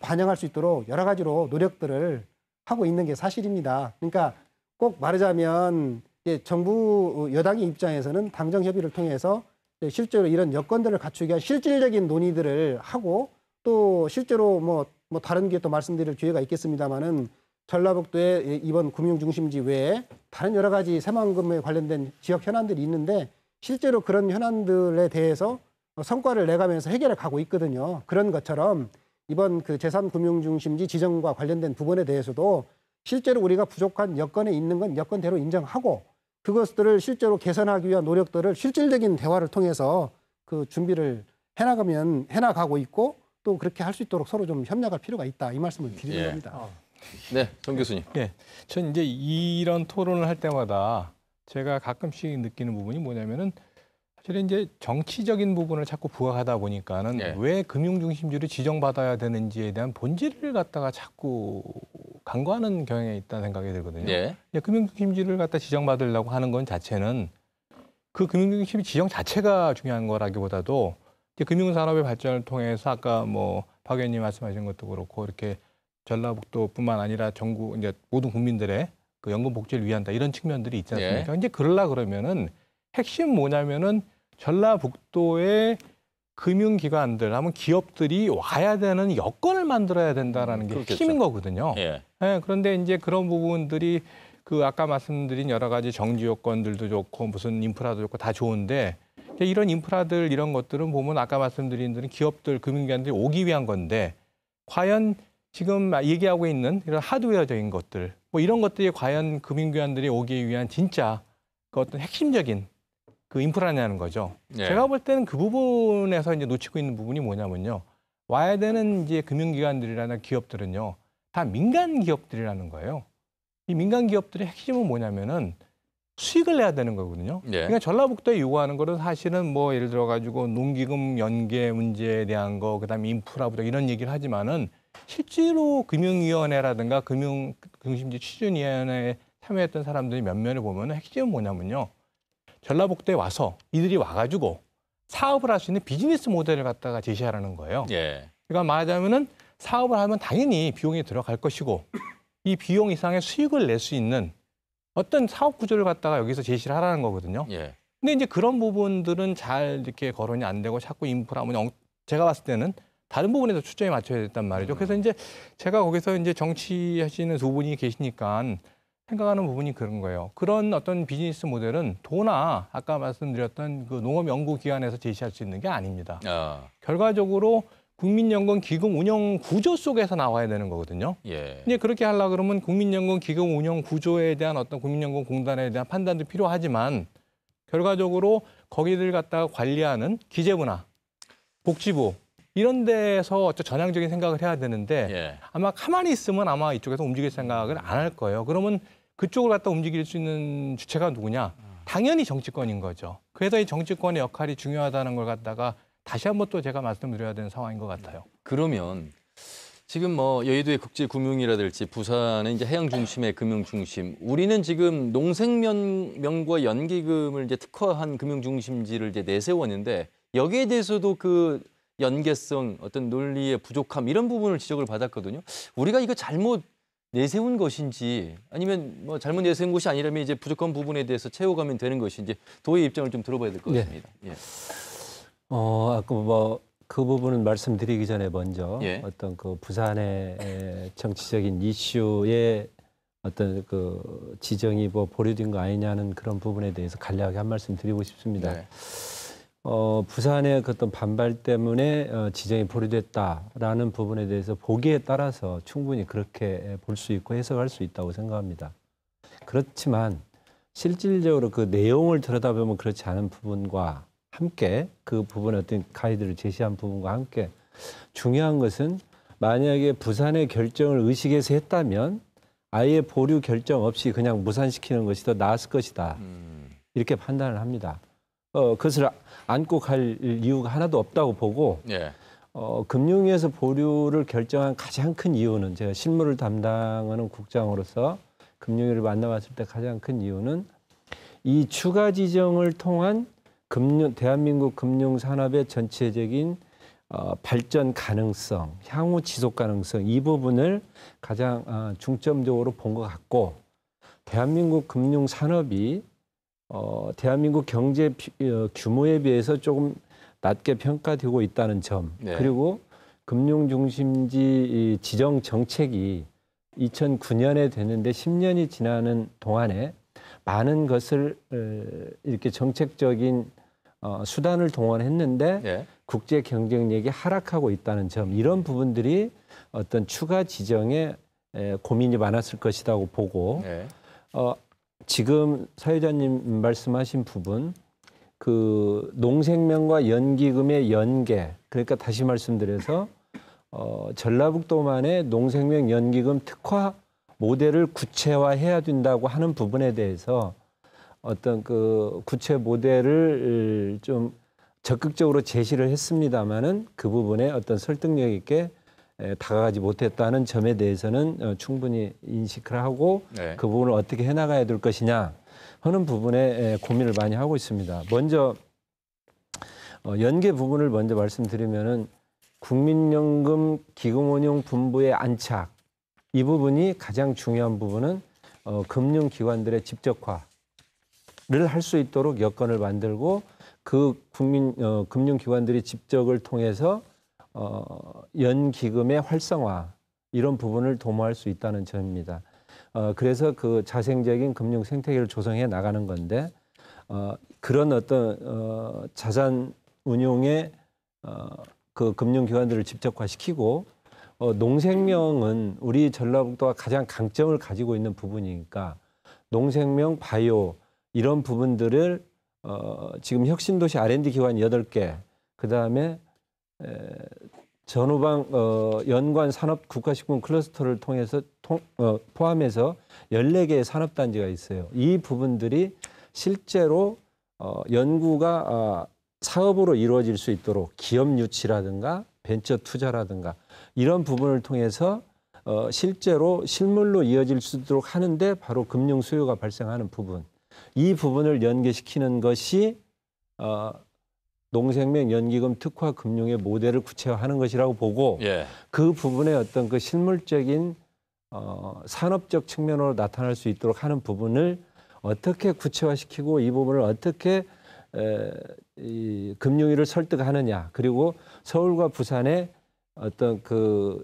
반영할 수 있도록 여러 가지로 노력들을 하고 있는 게 사실입니다. 그러니까 꼭 말하자면 이 정부 여당의 입장에서는 당정 협의를 통해서 실제로 이런 여건들을 갖추기 위한 실질적인 논의들을 하고 또 실제로 뭐, 뭐 다른 게 또 말씀드릴 기회가 있겠습니다만은 전라북도의 이번 금융중심지 외에 다른 여러 가지 새만금에 관련된 지역 현안들이 있는데 실제로 그런 현안들에 대해서 성과를 내가면서 해결해 가고 있거든요. 그런 것처럼 이번 그재산금융중심지 지정과 관련된 부분에 대해서도 실제로 우리가 부족한 여건에 있는 건 여건대로 인정하고 그것들을 실제로 개선하기 위한 노력들을 실질적인 대화를 통해서 그 준비를 해나가면 해나가고 있고 또 그렇게 할 수 있도록 서로 좀 협력할 필요가 있다 이 말씀을 드리는 예. 겁니다. 어. 네, 정 교수님. 예. 네, 전 이제 이런 토론을 할 때마다 제가 가끔씩 느끼는 부분이 뭐냐면은 사실은 이제 정치적인 부분을 자꾸 부각하다 보니까는 네. 왜 금융중심주를 지정받아야 되는지에 대한 본질을 갖다가 자꾸 간과하는 경향이 있다는 생각이 들거든요. 네. 금융중심주를 갖다 지정받으려고 하는 건 자체는 그 금융중심주 지정 자체가 중요한 거라기보다도 이제 금융산업의 발전을 통해서 아까 뭐박 의원님 말씀하신 것도 그렇고 이렇게 전라북도뿐만 아니라 전국 이제 모든 국민들의 그 연금 복지를 위한다 이런 측면들이 있지 예. 않습니까? 예. 이제 그럴라 그러면은 핵심 뭐냐면은 전라북도의 금융기관들, 하면 기업들이 와야 되는 여건을 만들어야 된다라는 게 그렇겠죠. 핵심인 거거든요. 예. 예. 그런데 이제 그런 부분들이 그 아까 말씀드린 여러 가지 정지 요건들도 좋고 무슨 인프라도 좋고 다 좋은데 이런 인프라들 이런 것들은 보면 아까 말씀드린 대로 기업들 금융기관들이 오기 위한 건데 과연 지금 얘기하고 있는 이런 하드웨어적인 것들, 뭐 이런 것들이 과연 금융기관들이 오기 위한 진짜 그 어떤 핵심적인 그 인프라냐는 거죠. 예. 제가 볼 때는 그 부분에서 이제 놓치고 있는 부분이 뭐냐면요. 와야 되는 이제 금융기관들이라는 기업들은요. 다 민간 기업들이라는 거예요. 이 민간 기업들의 핵심은 뭐냐면은 수익을 내야 되는 거거든요. 예. 그러니까 전라북도에 요구하는 거는 사실은 뭐 예를 들어 가지고 농기금 연계 문제에 대한 거, 그다음에 인프라 부족 이런 얘기를 하지만은 실제로 금융위원회라든가 금융중심지 추진위원회에 참여했던 사람들이 몇 면을 보면 핵심은 뭐냐면요. 전라북도에 와서 이들이 와가지고 사업을 할 수 있는 비즈니스 모델을 갖다가 제시하라는 거예요. 예. 그러니까 말하자면은 사업을 하면 당연히 비용이 들어갈 것이고 이 비용 이상의 수익을 낼 수 있는 어떤 사업 구조를 갖다가 여기서 제시를 하라는 거거든요. 예. 근데 이제 그런 부분들은 잘 이렇게 거론이 안 되고 자꾸 인프라 뭐 제가 봤을 때는 다른 부분에서 초점이 맞춰야 됐단 말이죠. 그래서 음. 이제 제가 거기서 이제 정치하시는 두 분이 계시니까 생각하는 부분이 그런 거예요. 그런 어떤 비즈니스 모델은 도나 아까 말씀드렸던 그 농업연구기관에서 제시할 수 있는 게 아닙니다. 아. 결과적으로 국민연금 기금 운영 구조 속에서 나와야 되는 거거든요. 예. 이제 그렇게 하려 고 그러면 국민연금 기금 운영 구조에 대한 어떤 국민연금 공단에 대한 판단도 필요하지만 결과적으로 거기들 갖다가 관리하는 기재부나 복지부 이런 데서 전향적인 생각을 해야 되는데 예. 아마 가만히 있으면 아마 이쪽에서 움직일 생각을 안 할 거예요. 그러면 그쪽을 갖다 움직일 수 있는 주체가 누구냐? 당연히 정치권인 거죠. 그래서 이 정치권의 역할이 중요하다는 걸 갖다가 다시 한번 또 제가 말씀드려야 되는 상황인 것 같아요. 그러면 지금 뭐 여의도의 국제 금융이라든지 부산의 이제 해양 중심의 금융 중심, 우리는 지금 농생면과 연기금을 이제 특화한 금융 중심지를 이제 내세웠는데 여기에 대해서도 그 연계성, 어떤 논리의 부족함 이런 부분을 지적을 받았거든요. 우리가 이거 잘못 내세운 것인지 아니면 뭐 잘못 내세운 것이 아니라면 이제 부족한 부분에 대해서 채워가면 되는 것인지 도의 입장을 좀 들어봐야 될것 네. 같습니다. 네. 예. 어 아까 뭐 그 부분은 말씀드리기 전에 먼저 예. 어떤 그 부산의 정치적인 이슈에 어떤 그 지정이 뭐 보류된 거 아니냐는 그런 부분에 대해서 간략하게 한 말씀 드리고 싶습니다. 네. 어, 부산의 그 어떤 반발 때문에 어, 지정이 보류됐다라는 부분에 대해서 보기에 따라서 충분히 그렇게 볼 수 있고 해석할 수 있다고 생각합니다. 그렇지만 실질적으로 그 내용을 들여다보면 그렇지 않은 부분과 함께 그 부분의 어떤 가이드를 제시한 부분과 함께 중요한 것은 만약에 부산의 결정을 의식해서 했다면 아예 보류 결정 없이 그냥 무산시키는 것이 더 나았을 것이다. 음. 이렇게 판단을 합니다. 어, 그것을 안고 갈 이유가 하나도 없다고 보고 예. 어, 금융위에서 보류를 결정한 가장 큰 이유는 제가 실무를 담당하는 국장으로서 금융위를 만나봤을 때 가장 큰 이유는 이 추가 지정을 통한 금융 대한민국 금융 산업의 전체적인 어, 발전 가능성, 향후 지속 가능성 이 부분을 가장 어, 중점적으로 본 것 같고 대한민국 금융 산업이 어, 대한민국 경제 어, 규모에 비해서 조금 낮게 평가되고 있다는 점 네. 그리고 금융 중심지 지정 정책이 2009년에 됐는데 10년이 지나는 동안에 많은 것을 이렇게 정책적인 어, 수단을 동원했는데 네. 국제 경쟁력이 하락하고 있다는 점 이런 부분들이 어떤 추가 지정에 고민이 많았을 것이라고 보고 네. 어, 지금 사회자님 말씀하신 부분 그 농생명과 연기금의 연계 그러니까 다시 말씀드려서 어, 전라북도만의 농생명 연기금 특화 모델을 구체화해야 된다고 하는 부분에 대해서 어떤 그 구체 모델을 음, 좀 적극적으로 제시를 했습니다마는 그 부분에 어떤 설득력 있게 다가가지 못했다는 점에 대해서는 어, 충분히 인식을 하고 네. 그 부분을 어떻게 해나가야 될 것이냐 하는 부분에 고민을 많이 하고 있습니다. 먼저 어, 연계 부분을 먼저 말씀드리면은 국민연금 기금운용 분부의 안착 이 부분이 가장 중요한 부분은 어, 금융기관들의 집적화를 할 수 있도록 여건을 만들고 그 국민 어, 금융기관들이 집적을 통해서 어, 연기금의 활성화 이런 부분을 도모할 수 있다는 점입니다. 어, 그래서 그 자생적인 금융 생태계를 조성해 나가는 건데 어, 그런 어떤 어, 자산 운용의 어, 그 금융기관들을 집적화시키고 어, 농생명은 우리 전라북도가 가장 강점을 가지고 있는 부분이니까 농생명 바이오 이런 부분들을 어, 지금 혁신도시 R&D 기관 여개 그다음에 전후방 어, 연관 산업 국가식품 클러스터를 통해서 통, 어, 포함해서 14개의 산업단지가 있어요. 이 부분들이 실제로 어, 연구가 아, 사업으로 이루어질 수 있도록 기업 유치라든가 벤처 투자라든가 이런 부분을 통해서 어, 실제로 실물로 이어질 수 있도록 하는데 바로 금융 수요가 발생하는 부분 이 부분을 연계시키는 것이 어, 농생명 연기금 특화 금융의 모델을 구체화하는 것이라고 보고 예. 그부분에 어떤 그 실물적인 어, 산업적 측면으로 나타날 수 있도록 하는 부분을 어떻게 구체화시키고 이 부분을 어떻게 에, 이 금융위를 설득하느냐 그리고 서울과 부산의 어떤 그이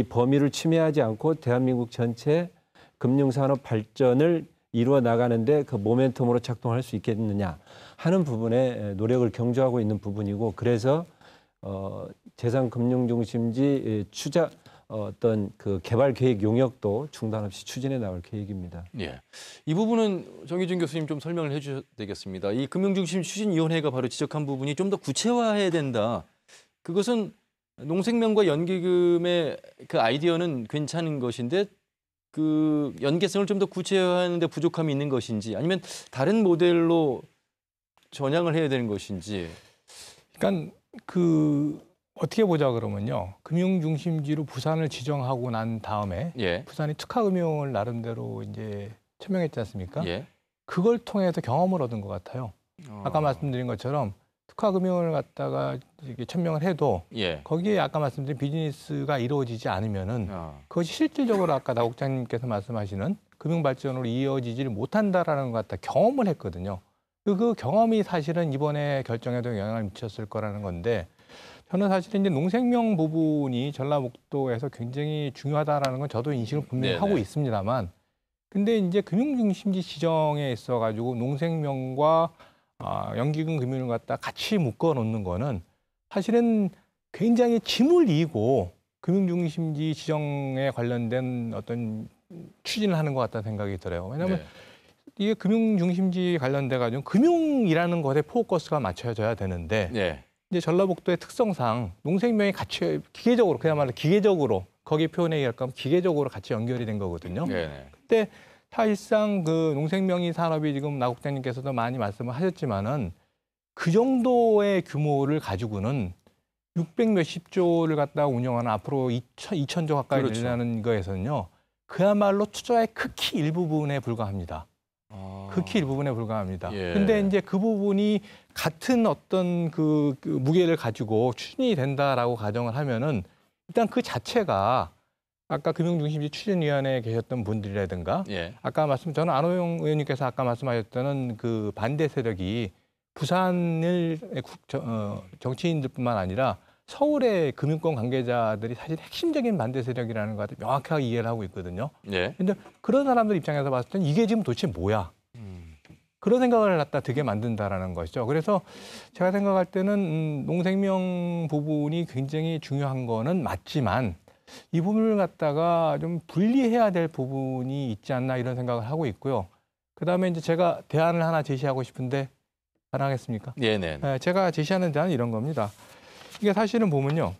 어, 범위를 침해하지 않고 대한민국 전체 금융산업 발전을 이루어 나가는데 그 모멘텀으로 작동할 수 있겠느냐 하는 부분에 노력을 경조하고 있는 부분이고 그래서 어, 재산 금융 중심지 추자 어, 어떤 그 개발 계획 용역도 중단 없이 추진해 나올 계획입니다. 예. 이 부분은 정희준 교수님 좀 설명을 해 주셔야 되겠습니다. 이 금융중심 추진위원회가 바로 지적한 부분이 좀 더 구체화해야 된다. 그것은 농생명과 연기금의 그 아이디어는 괜찮은 것인데 그 연계성을 좀 더 구체화하는 데 부족함이 있는 것인지 아니면 다른 모델로 전향을 해야 되는 것인지. 그러니까 그 어떻게 보자 그러면요. 금융 중심지로 부산을 지정하고 난 다음에 예. 부산이 특화 금융을 나름대로 이제 천명했지 않습니까? 예. 그걸 통해서 경험을 얻은 것 같아요. 어. 아까 말씀드린 것처럼 특화 금융을 갖다가 이렇게 천명을 해도 예. 거기에 아까 말씀드린 비즈니스가 이루어지지 않으면은 어. 그것이 실질적으로 아까 나 국장님께서 말씀하시는 금융 발전으로 이어지지를 못한다라는 것 같다 경험을 했거든요. 그, 그 경험이 사실은 이번에 결정에도 영향을 미쳤을 거라는 건데 저는 사실은 이제 농생명 부분이 전라북도에서 굉장히 중요하다라는 건 저도 인식을 분명히 네네. 하고 네. 있습니다만 근데 이제 금융중심지 지정에 있어 가지고 농생명과 아, 연기금 금융을 갖다 같이 묶어 놓는 거는 사실은 굉장히 짐을 이고 금융중심지 지정에 관련된 어떤 추진을 하는 것 같다는 생각이 들어요. 왜냐하면 네. 이게 금융 중심지 관련돼 가지고 금융이라는 것에 포커스가 맞춰져야 되는데 네. 이제 전라북도의 특성상 농생명이 같이 기계적으로 그야말로 기계적으로 거기 표현에 의할까 기계적으로 같이 연결이 된 거거든요. 네네. 예. 그때 사실상 그 농생명이 산업이 지금 나국장님께서도 많이 말씀을 하셨지만은 그 정도의 규모를 가지고는 600 몇십 조를 갖다 운영하는 앞으로 2천, 2천 조 가까이 그렇죠. 늘리는 거에서는요. 그야말로 투자의 극히 일부분에 불과합니다. 아. 극히 일부분에 불과합니다. 예. 근데 이제 그 부분이 같은 어떤 그, 그 무게를 가지고 추진이 된다라고 가정을 하면은 일단 그 자체가 아까 금융중심지 추진위원회에 계셨던 분들이라든가 예. 아까 말씀 저는 안호영 의원님께서 아까 말씀하셨던 그 반대 세력이 부산을 국, 저, 어, 정치인들뿐만 아니라 서울의 금융권 관계자들이 사실 핵심적인 반대 세력이라는 것같 명확하게 이해를 하고 있거든요. 그런데 예. 그런 사람들 입장에서 봤을 땐 이게 지금 도대체 뭐야? 음. 그런 생각을 갖다 되게 만든다라는 것이죠. 그래서 제가 생각할 때는 음, 농생명 부분이 굉장히 중요한 거는 맞지만 이 부분을 갖다가 좀 분리해야 될 부분이 있지 않나 이런 생각을 하고 있고요. 그다음에 이제 제가 대안을 하나 제시하고 싶은데 가능하겠습니까? 예, 네. 네. 네 제가 제시하는 대안은 이런 겁니다. 이게 사실은 보면요.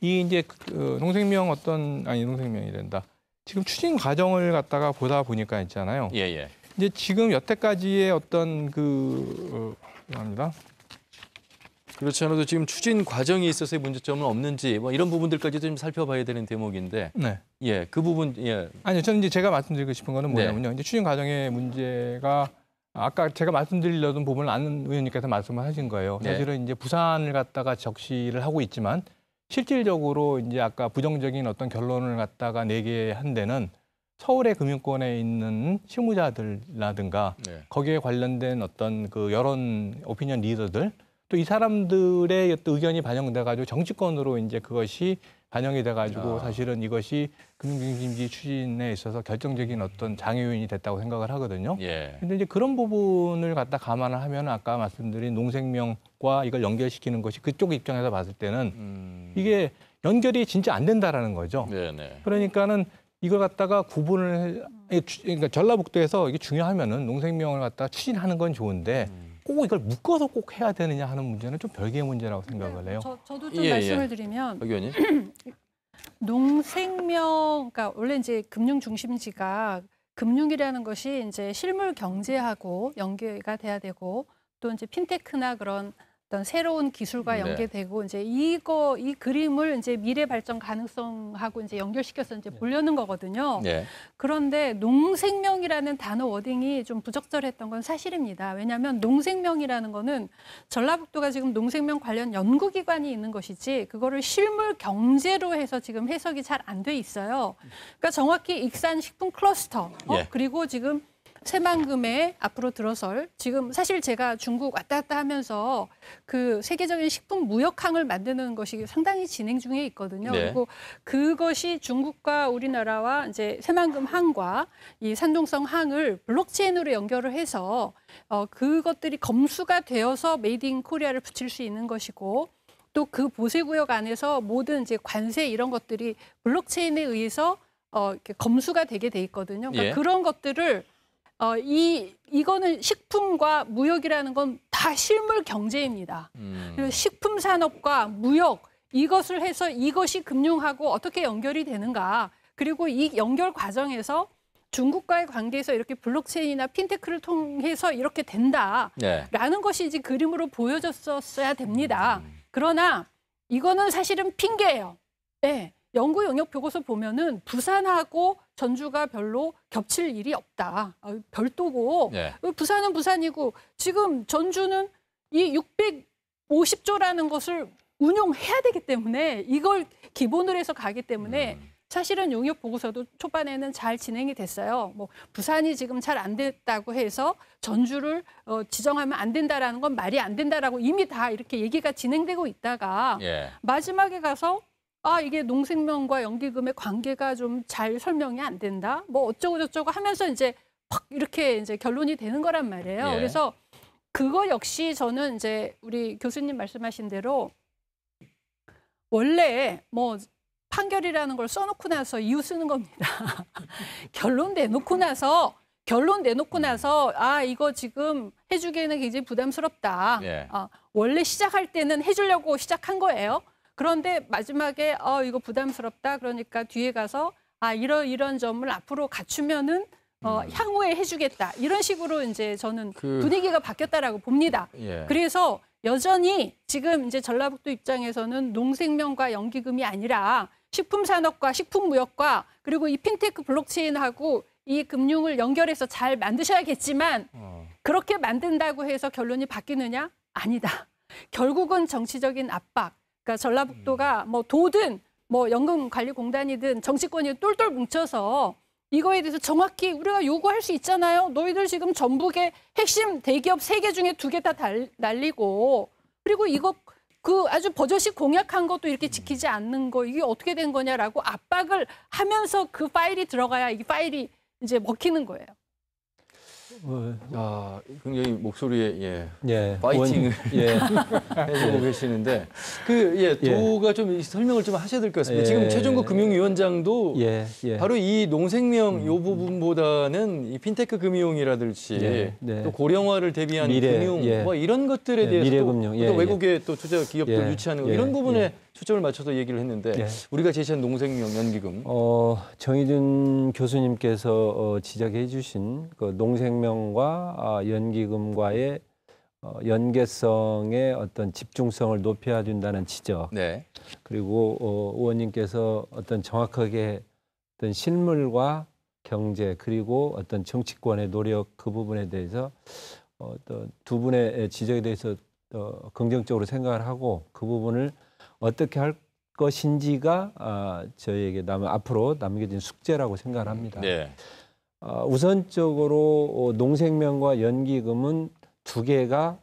이 이제 그, 그 농생명 어떤 아니 농생명이 된다. 지금 추진 과정을 갖다가 보다 보니까 있잖아요. 예, 예. 이제 지금 여태까지의 어떤 그 어, 합니다. 그렇지 않아도 지금 추진 과정에 있어서의 문제점은 없는지 뭐 이런 부분들까지좀 살펴봐야 되는 대목인데. 네. 예, 그 부분 예. 아니요, 저는 이제 제가 말씀드리고 싶은 거는 뭐냐면요. 네. 이제 추진 과정의 문제가 아까 제가 말씀드리려던 부분을 안 의원님께서 말씀을 하신 거예요. 네. 사실은 이제 부산을 갖다가 적시를 하고 있지만 실질적으로 이제 아까 부정적인 어떤 결론을 갖다가 내게 한 데는 서울의 금융권에 있는 실무자들라든가 네. 거기에 관련된 어떤 그 여론 오피니언 리더들 또이 사람들의 어떤 의견이 반영돼 가지고 정치권으로 이제 그것이 반영이 돼 가지고 아. 사실은 이것이 금융중심지 추진에 있어서 결정적인 어떤 장애 요인이 됐다고 생각을 하거든요. 예. 근데 이제 그런 부분을 갖다 감안을 하면 아까 말씀드린 농생명과 이걸 연결시키는 것이 그쪽 입장에서 봤을 때는 음. 이게 연결이 진짜 안 된다라는 거죠. 네네. 네. 그러니까는 이걸 갖다가 구분을 그러니까 전라북도에서 이게 중요하면은 농생명을 갖다 추진하는 건 좋은데 음. 꼭 이걸 묶어서 꼭 해야 되느냐 하는 문제는 좀 별개의 문제라고 네, 생각을 해요. 저, 저도 좀 예, 예. 말씀을 예. 드리면 의원님. 농생명, 그러니까 원래 이제 금융 중심지가 금융이라는 것이 이제 실물 경제하고 연계가 돼야 되고 또 이제 핀테크나 그런 어떤 새로운 기술과 음, 네. 연계되고 네. 이제 이거 이 그림을 이제 미래 발전 가능성하고 이제 연결시켜서 이제 네. 보려는 거거든요. 네. 그런데 농생명이라는 단어 워딩이 좀 부적절했던 건 사실입니다. 왜냐하면 농생명이라는 거는 전라북도가 지금 농생명 관련 연구기관이 있는 것이지 그거를 실물 경제로 해서 지금 해석이 잘 안 돼 있어요. 그러니까 정확히 익산 식품 클러스터 어? 네. 그리고 지금 새만금에 앞으로 들어설 지금 사실 제가 중국 왔다 갔다 하면서 그 세계적인 식품 무역항을 만드는 것이 상당히 진행 중에 있거든요. 네. 그리고 그것이 중국과 우리나라와 이제 새만금 항과 이 산동성 항을 블록체인으로 연결을 해서 어 그것들이 검수가 되어서 메이드 인 코리아를 붙일 수 있는 것이고 또 그 보세 구역 안에서 모든 이제 관세 이런 것들이 블록체인에 의해서 어, 이렇게 검수가 되게 돼 있거든요. 그러니까 예. 그런 것들을 어, 이 이거는 식품과 무역이라는 건 다 실물 경제입니다. 음. 식품 산업과 무역 이것을 해서 이것이 금융하고 어떻게 연결이 되는가 그리고 이 연결 과정에서 중국과의 관계에서 이렇게 블록체인이나 핀테크를 통해서 이렇게 된다라는 네. 것이 이제 그림으로 보여졌었어야 됩니다. 음. 그러나 이거는 사실은 핑계예요. 네. 연구 영역 보고서 보면은 부산하고 전주가 별로 겹칠 일이 없다. 어, 별도고 네. 어, 부산은 부산이고 지금 전주는 이 650조라는 것을 운용해야 되기 때문에 이걸 기본으로 해서 가기 때문에 음. 사실은 용역 보고서도 초반에는 잘 진행이 됐어요. 뭐 부산이 지금 잘 안 됐다고 해서 전주를 어, 지정하면 안 된다라는 건 말이 안 된다라고 이미 다 이렇게 얘기가 진행되고 있다가 예. 마지막에 가서 아 이게 농생명과 연기금의 관계가 좀 잘 설명이 안 된다. 뭐 어쩌고 저쩌고 하면서 이제 팍 이렇게 이제 결론이 되는 거란 말이에요. 예. 그래서 그거 역시 저는 이제 우리 교수님 말씀하신 대로 원래 뭐 판결이라는 걸 써놓고 나서 이유 쓰는 겁니다. 결론 내놓고 나서 결론 내놓고 나서 음. 아 이거 지금 해주기에는 굉장히 부담스럽다. 예. 아, 원래 시작할 때는 해주려고 시작한 거예요. 그런데 마지막에 어 이거 부담스럽다 그러니까 뒤에 가서 아 이런 이런 점을 앞으로 갖추면은 어, 음. 향후에 해주겠다 이런 식으로 이제 저는 그... 분위기가 바뀌었다라고 봅니다. 예. 그래서 여전히 지금 이제 전라북도 입장에서는 농생명과 연기금이 아니라 식품산업과 식품무역과 그리고 이 핀테크 블록체인하고 이 금융을 연결해서 잘 만드셔야겠지만 어. 그렇게 만든다고 해서 결론이 바뀌느냐 아니다. 결국은 정치적인 압박 그러니까 전라북도가 음. 뭐 도든 뭐 연금관리공단이든 정치권이 똘똘 뭉쳐서 이거에 대해서 정확히 우리가 요구할 수 있잖아요. 너희들 지금 전북의 핵심 대기업 세 개 중에 두 개 다 날리고 그리고 이거 그 아주 버젓이 공약한 것도 이렇게 음. 지키지 않는 거 이게 어떻게 된 거냐라고 압박을 하면서 그 파일이 들어가야 이 파일이 이제 먹히는 거예요. 어. 아, 굉장히 목소리에 예, 예 파이팅을 원, 예. 해주고 예. 계시는데 그 예, 예. 도가 좀 설명을 좀 하셔야 될 것 같습니다. 지금 예. 최종국 금융위원장도 바로 이 농생명 음. 요 부분보다는 이 핀테크 금융이라든지 또 네. 고령화를 대비한 미 금융 뭐 이런 것들에 대해서 또, 또 외국에 또 투자 기업들 유치하는 거 이런 부분에 초점을 맞춰서 얘기를 했는데 네. 우리가 제시한 농생명 연기금. 어, 정희준 교수님께서 어, 지적해 주신 그 농생명과 어, 연기금과의 어, 연계성의 어떤 집중성을 높여야 된다는 지적. 네. 그리고 어, 의원님께서 어떤 정확하게 어떤 실물과 경제 그리고 어떤 정치권의 노력 그 부분에 대해서 어떤 두 분의 지적에 대해서 어, 긍정적으로 생각을 하고 그 부분을 어떻게 할 것인지가 아, 저희에게 남 앞으로 남겨진 숙제라고 생각을 합니다. 네. 어, 우선적으로 어, 농생명과 연기금은 두 개가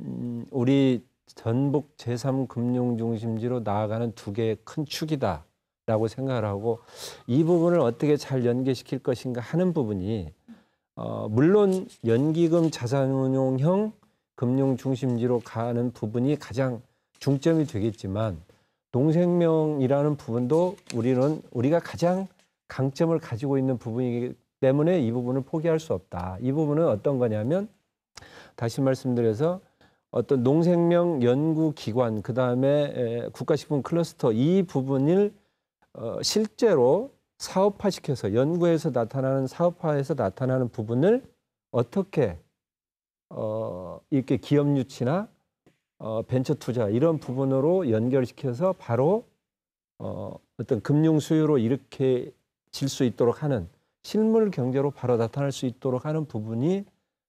음, 우리 전북 제3금융중심지로 나아가는 두 개의 큰 축이다라고 생각을 하고 이 부분을 어떻게 잘 연계시킬 것인가 하는 부분이 어, 물론 연기금 자산운용형 금융중심지로 가는 부분이 가장 중점이 되겠지만 동생명이라는 부분도 우리는 우리가 가장 강점을 가지고 있는 부분이기 때문에 이 부분을 포기할 수 없다. 이 부분은 어떤 거냐면 다시 말씀드려서 어떤 농생명 연구 기관 그다음에 국가식품 클러스터 이 부분을 어, 실제로 사업화시켜서 연구에서 나타나는 사업화에서 나타나는 부분을 어떻게 어, 이렇게 기업 유치나 어, 벤처 투자 이런 부분으로 연결시켜서 바로 어, 어떤 금융 수요로 이렇게 질 수 있도록 하는 실물 경제로 바로 나타날 수 있도록 하는 부분이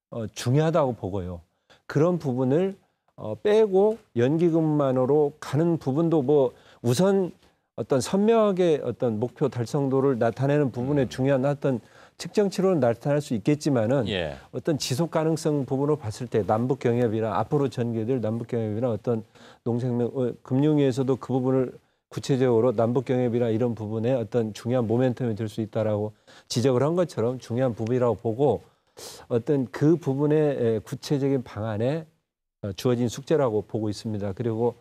어, 중요하다고 보고요. 그런 부분을 어, 빼고 연기금만으로 가는 부분도 뭐 우선 어떤 선명하게 어떤 목표 달성도를 나타내는 부분에 음. 중요한 어떤 측정 치료는 나타날 수 있겠지만은 예. 어떤 지속 가능성 부분으로 봤을 때 남북 경협이나 앞으로 전개될 남북 경협이나 어떤 농생명 어, 금융위에서도 그 부분을 구체적으로 남북 경협이나 이런 부분에 어떤 중요한 모멘텀이 될 수 있다라고 지적을 한 것처럼 중요한 부분이라고 보고 어떤 그 부분의 구체적인 방안에 어, 주어진 숙제라고 보고 있습니다. 그리고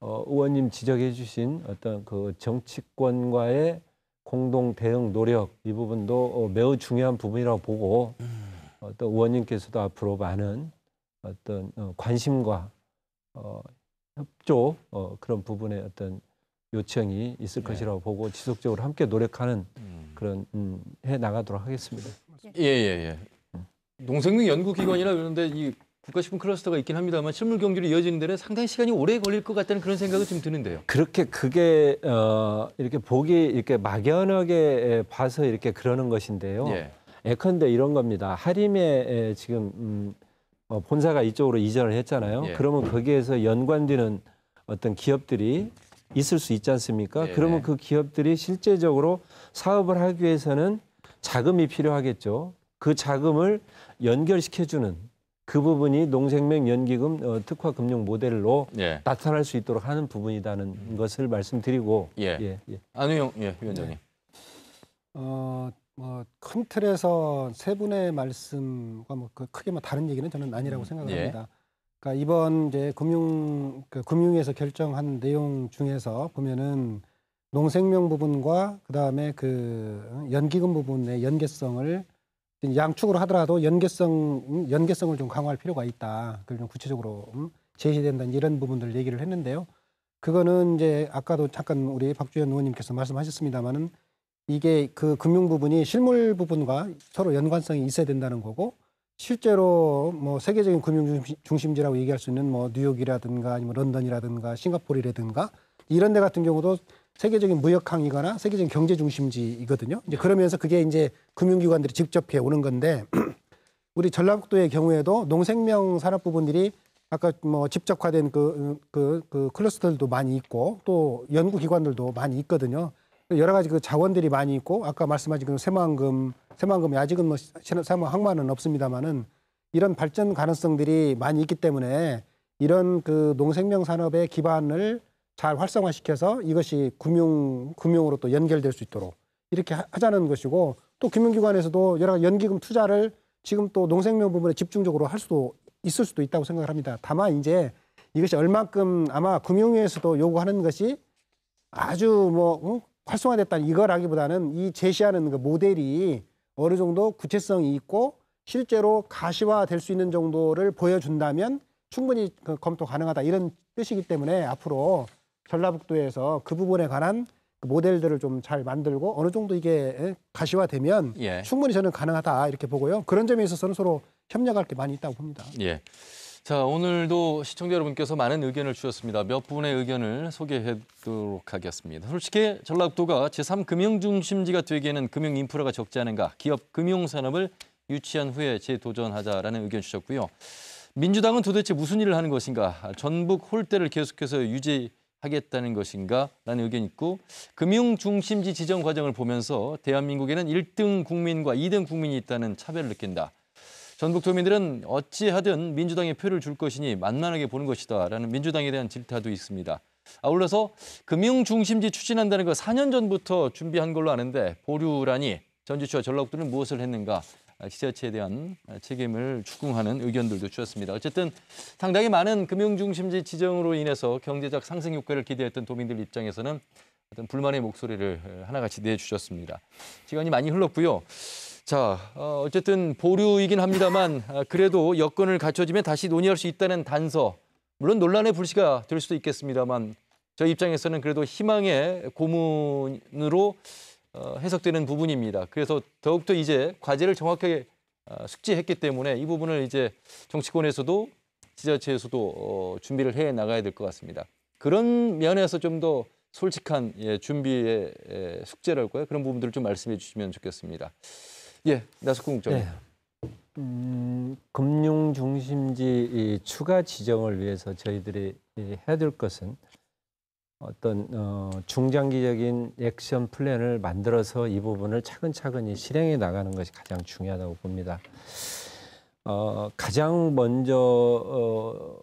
어, 의원님 지적해 주신 어떤 그 정치권과의 공동 대응 노력 이 부분도 어, 매우 중요한 부분이라고 보고 어, 또 의원님께서도 앞으로 많은 어떤 어, 관심과 어, 협조 어, 그런 부분에 어떤 요청이 있을 네. 것이라고 보고 지속적으로 함께 노력하는 음. 그런 음, 해 나가도록 하겠습니다. 예예예. 예, 예. 음. 농생명 연구기관이라 그러는데 이 국가식품 클러스터가 있긴 합니다만 실물 경기로 이어지는 데는 상당히 시간이 오래 걸릴 것 같다는 그런 생각이 좀 드는데요. 그렇게 그게 어, 이렇게 보기 이렇게 막연하게 봐서 이렇게 그러는 것인데요. 예. 컨대 이런 겁니다. 하림에 지금 음, 어, 본사가 이쪽으로 이전을 했잖아요. 예. 그러면 거기에서 연관되는 어떤 기업들이 있을 수 있지 않습니까? 예. 그러면 그 기업들이 실제적으로 사업을 하기 위해서는 자금이 필요하겠죠. 그 자금을 연결시켜주는 그 부분이 농생명 연기금 어, 특화 금융 모델로 예. 나타날 수 있도록 하는 부분이라는 것을 말씀드리고 예. 예, 예. 안우영 예, 위원장님. 네. 어, 뭐큰 틀에서 세 분의 말씀과 뭐그 크게 뭐 다른 얘기는 저는 아니라고 음, 생각합니다. 예. 그러니까 이번 이제 금융 그 금융에서 결정한 내용 중에서 보면은 농생명 부분과 그다음에 그 연기금 부분의 연계성을 양축으로 하더라도 연계성 음, 연계성을 좀 강화할 필요가 있다. 그걸 좀 구체적으로 음, 제시된다는 이런 부분들을 얘기를 했는데요. 그거는 이제 아까도 잠깐 우리 박주현 의원님께서 말씀하셨습니다마는 이게 그 금융 부분이 실물 부분과 서로 연관성이 있어야 된다는 거고 실제로 뭐 세계적인 금융 중심지라고 얘기할 수 있는 뭐 뉴욕이라든가 아니면 런던이라든가 싱가포르라든가 이런 데 같은 경우도 세계적인 무역 항이거나 세계적인 경제 중심지이거든요. 이제 그러면서 그게 이제 금융기관들이 직접 해 오는 건데 우리 전라북도의 경우에도 농생명 산업 부분들이 아까 뭐 집적화된 그그 그, 그 클러스터들도 많이 있고 또 연구기관들도 많이 있거든요. 여러 가지 그 자원들이 많이 있고 아까 말씀하신 그 새만금 새만금이 아직은 뭐 새만 항만은 없습니다만은 이런 발전 가능성들이 많이 있기 때문에 이런 그 농생명 산업의 기반을 잘 활성화시켜서 이것이 금융 금융으로 또 연결될 수 있도록 이렇게 하자는 것이고 또 금융기관에서도 여러 연기금 투자를 지금 또 농생명 부분에 집중적으로 할 수도 있을 수도 있다고 생각을 합니다. 다만 이제 이것이 얼마큼 아마 금융위에서도 요구하는 것이 아주 뭐 어? 활성화됐다는 이거라기보다는 이 제시하는 그 모델이 어느 정도 구체성이 있고 실제로 가시화될 수 있는 정도를 보여준다면 충분히 그 검토 가능하다 이런 뜻이기 때문에 앞으로 전라북도에서 그 부분에 관한 그 모델들을 좀 잘 만들고 어느 정도 이게 가시화되면 예. 충분히 저는 가능하다 이렇게 보고요. 그런 점에 있어서는 서로 협력할 게 많이 있다고 봅니다. 예. 자, 오늘도 시청자 여러분께서 많은 의견을 주셨습니다. 몇 분의 의견을 소개하도록 하겠습니다. 솔직히 전라북도가 제3금융중심지가 되기에는 금융 인프라가 적지 않은가, 기업 금융산업을 유치한 후에 재도전하자라는 의견 주셨고요. 민주당은 도대체 무슨 일을 하는 것인가, 전북 홀대를 계속해서 유지 하겠다는 것인가? 라는 의견이 있고 금융 중심지 지정 과정을 보면서 대한민국에는 1등 국민과 2등 국민이 있다는 차별을 느낀다. 전북 도민들은 어찌하든 민주당의 표를 줄 것이니 만만하게 보는 것이다 라는 민주당에 대한 질타도 있습니다. 아울러서 금융중심지 추진한다는 거 4년 전부터 준비한 걸로 아는데 보류라니 전주시와 전라북도는 무엇을 했는가 지자체에 대한 책임을 추궁하는 의견들도 주셨습니다 어쨌든 상당히 많은 금융중심지 지정으로 인해서 경제적 상승 효과를 기대했던 도민들 입장에서는 어떤 불만의 목소리를 하나같이 내주셨습니다. 시간이 많이 흘렀고요. 자, 어, 쨌든 보류이긴 합니다만 아, 그래도 여건을 갖춰지면 다시 논의할 수 있다는 단서, 물론 논란의 불씨가 될 수도 있겠습니다만 저희 입장에서는 그래도 희망의 고문으로 어, 해석되는 부분입니다. 그래서 더욱더 이제 과제를 정확하게 어, 숙지했기 때문에 이 부분을 이제 정치권에서도 지자체에서도 어, 준비를 해 나가야 될 것 같습니다. 그런 면에서 좀 더 솔직한 예, 준비의 예, 숙제랄까요? 그런 부분들을 좀 말씀해 주시면 좋겠습니다. 예, 나석훈 국 네. 음, 금융 중심지 추가 지정을 위해서 저희들이 해야 될 것은 어떤 어, 중장기적인 액션 플랜을 만들어서 이 부분을 차근차근히 실행해 나가는 것이 가장 중요하다고 봅니다. 어, 가장 먼저 어,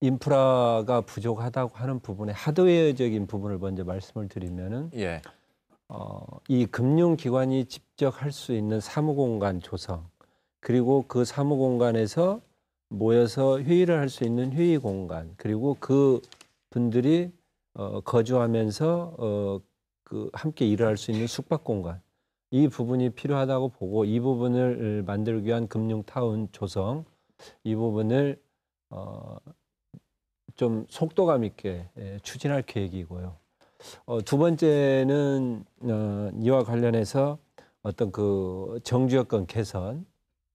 인프라가 부족하다고 하는 부분에 하드웨어적인 부분을 먼저 말씀을 드리면은 예. 어, 이 금융기관이 직접 할 수 있는 사무공간 조성 그리고 그 사무공간에서 모여서 회의를 할 수 있는 회의 공간 그리고 그 분들이 어, 거주하면서 어, 그 함께 일을 할 수 있는 숙박 공간 이 부분이 필요하다고 보고 이 부분을 만들기 위한 금융 타운 조성 이 부분을 어, 좀 속도감 있게 예, 추진할 계획이고요. 어, 두 번째는 어, 이와 관련해서 어떤 그 정주여건 개선,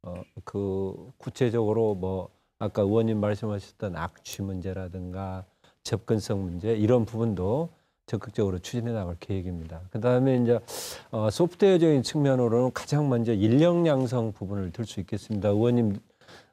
어, 그 구체적으로 뭐 아까 의원님 말씀하셨던 악취 문제라든가 접근성 문제 이런 부분도 적극적으로 추진해 나갈 계획입니다. 그 다음에 이제 어, 소프트웨어적인 측면으로는 가장 먼저 인력 양성 부분을 들 수 있겠습니다. 의원님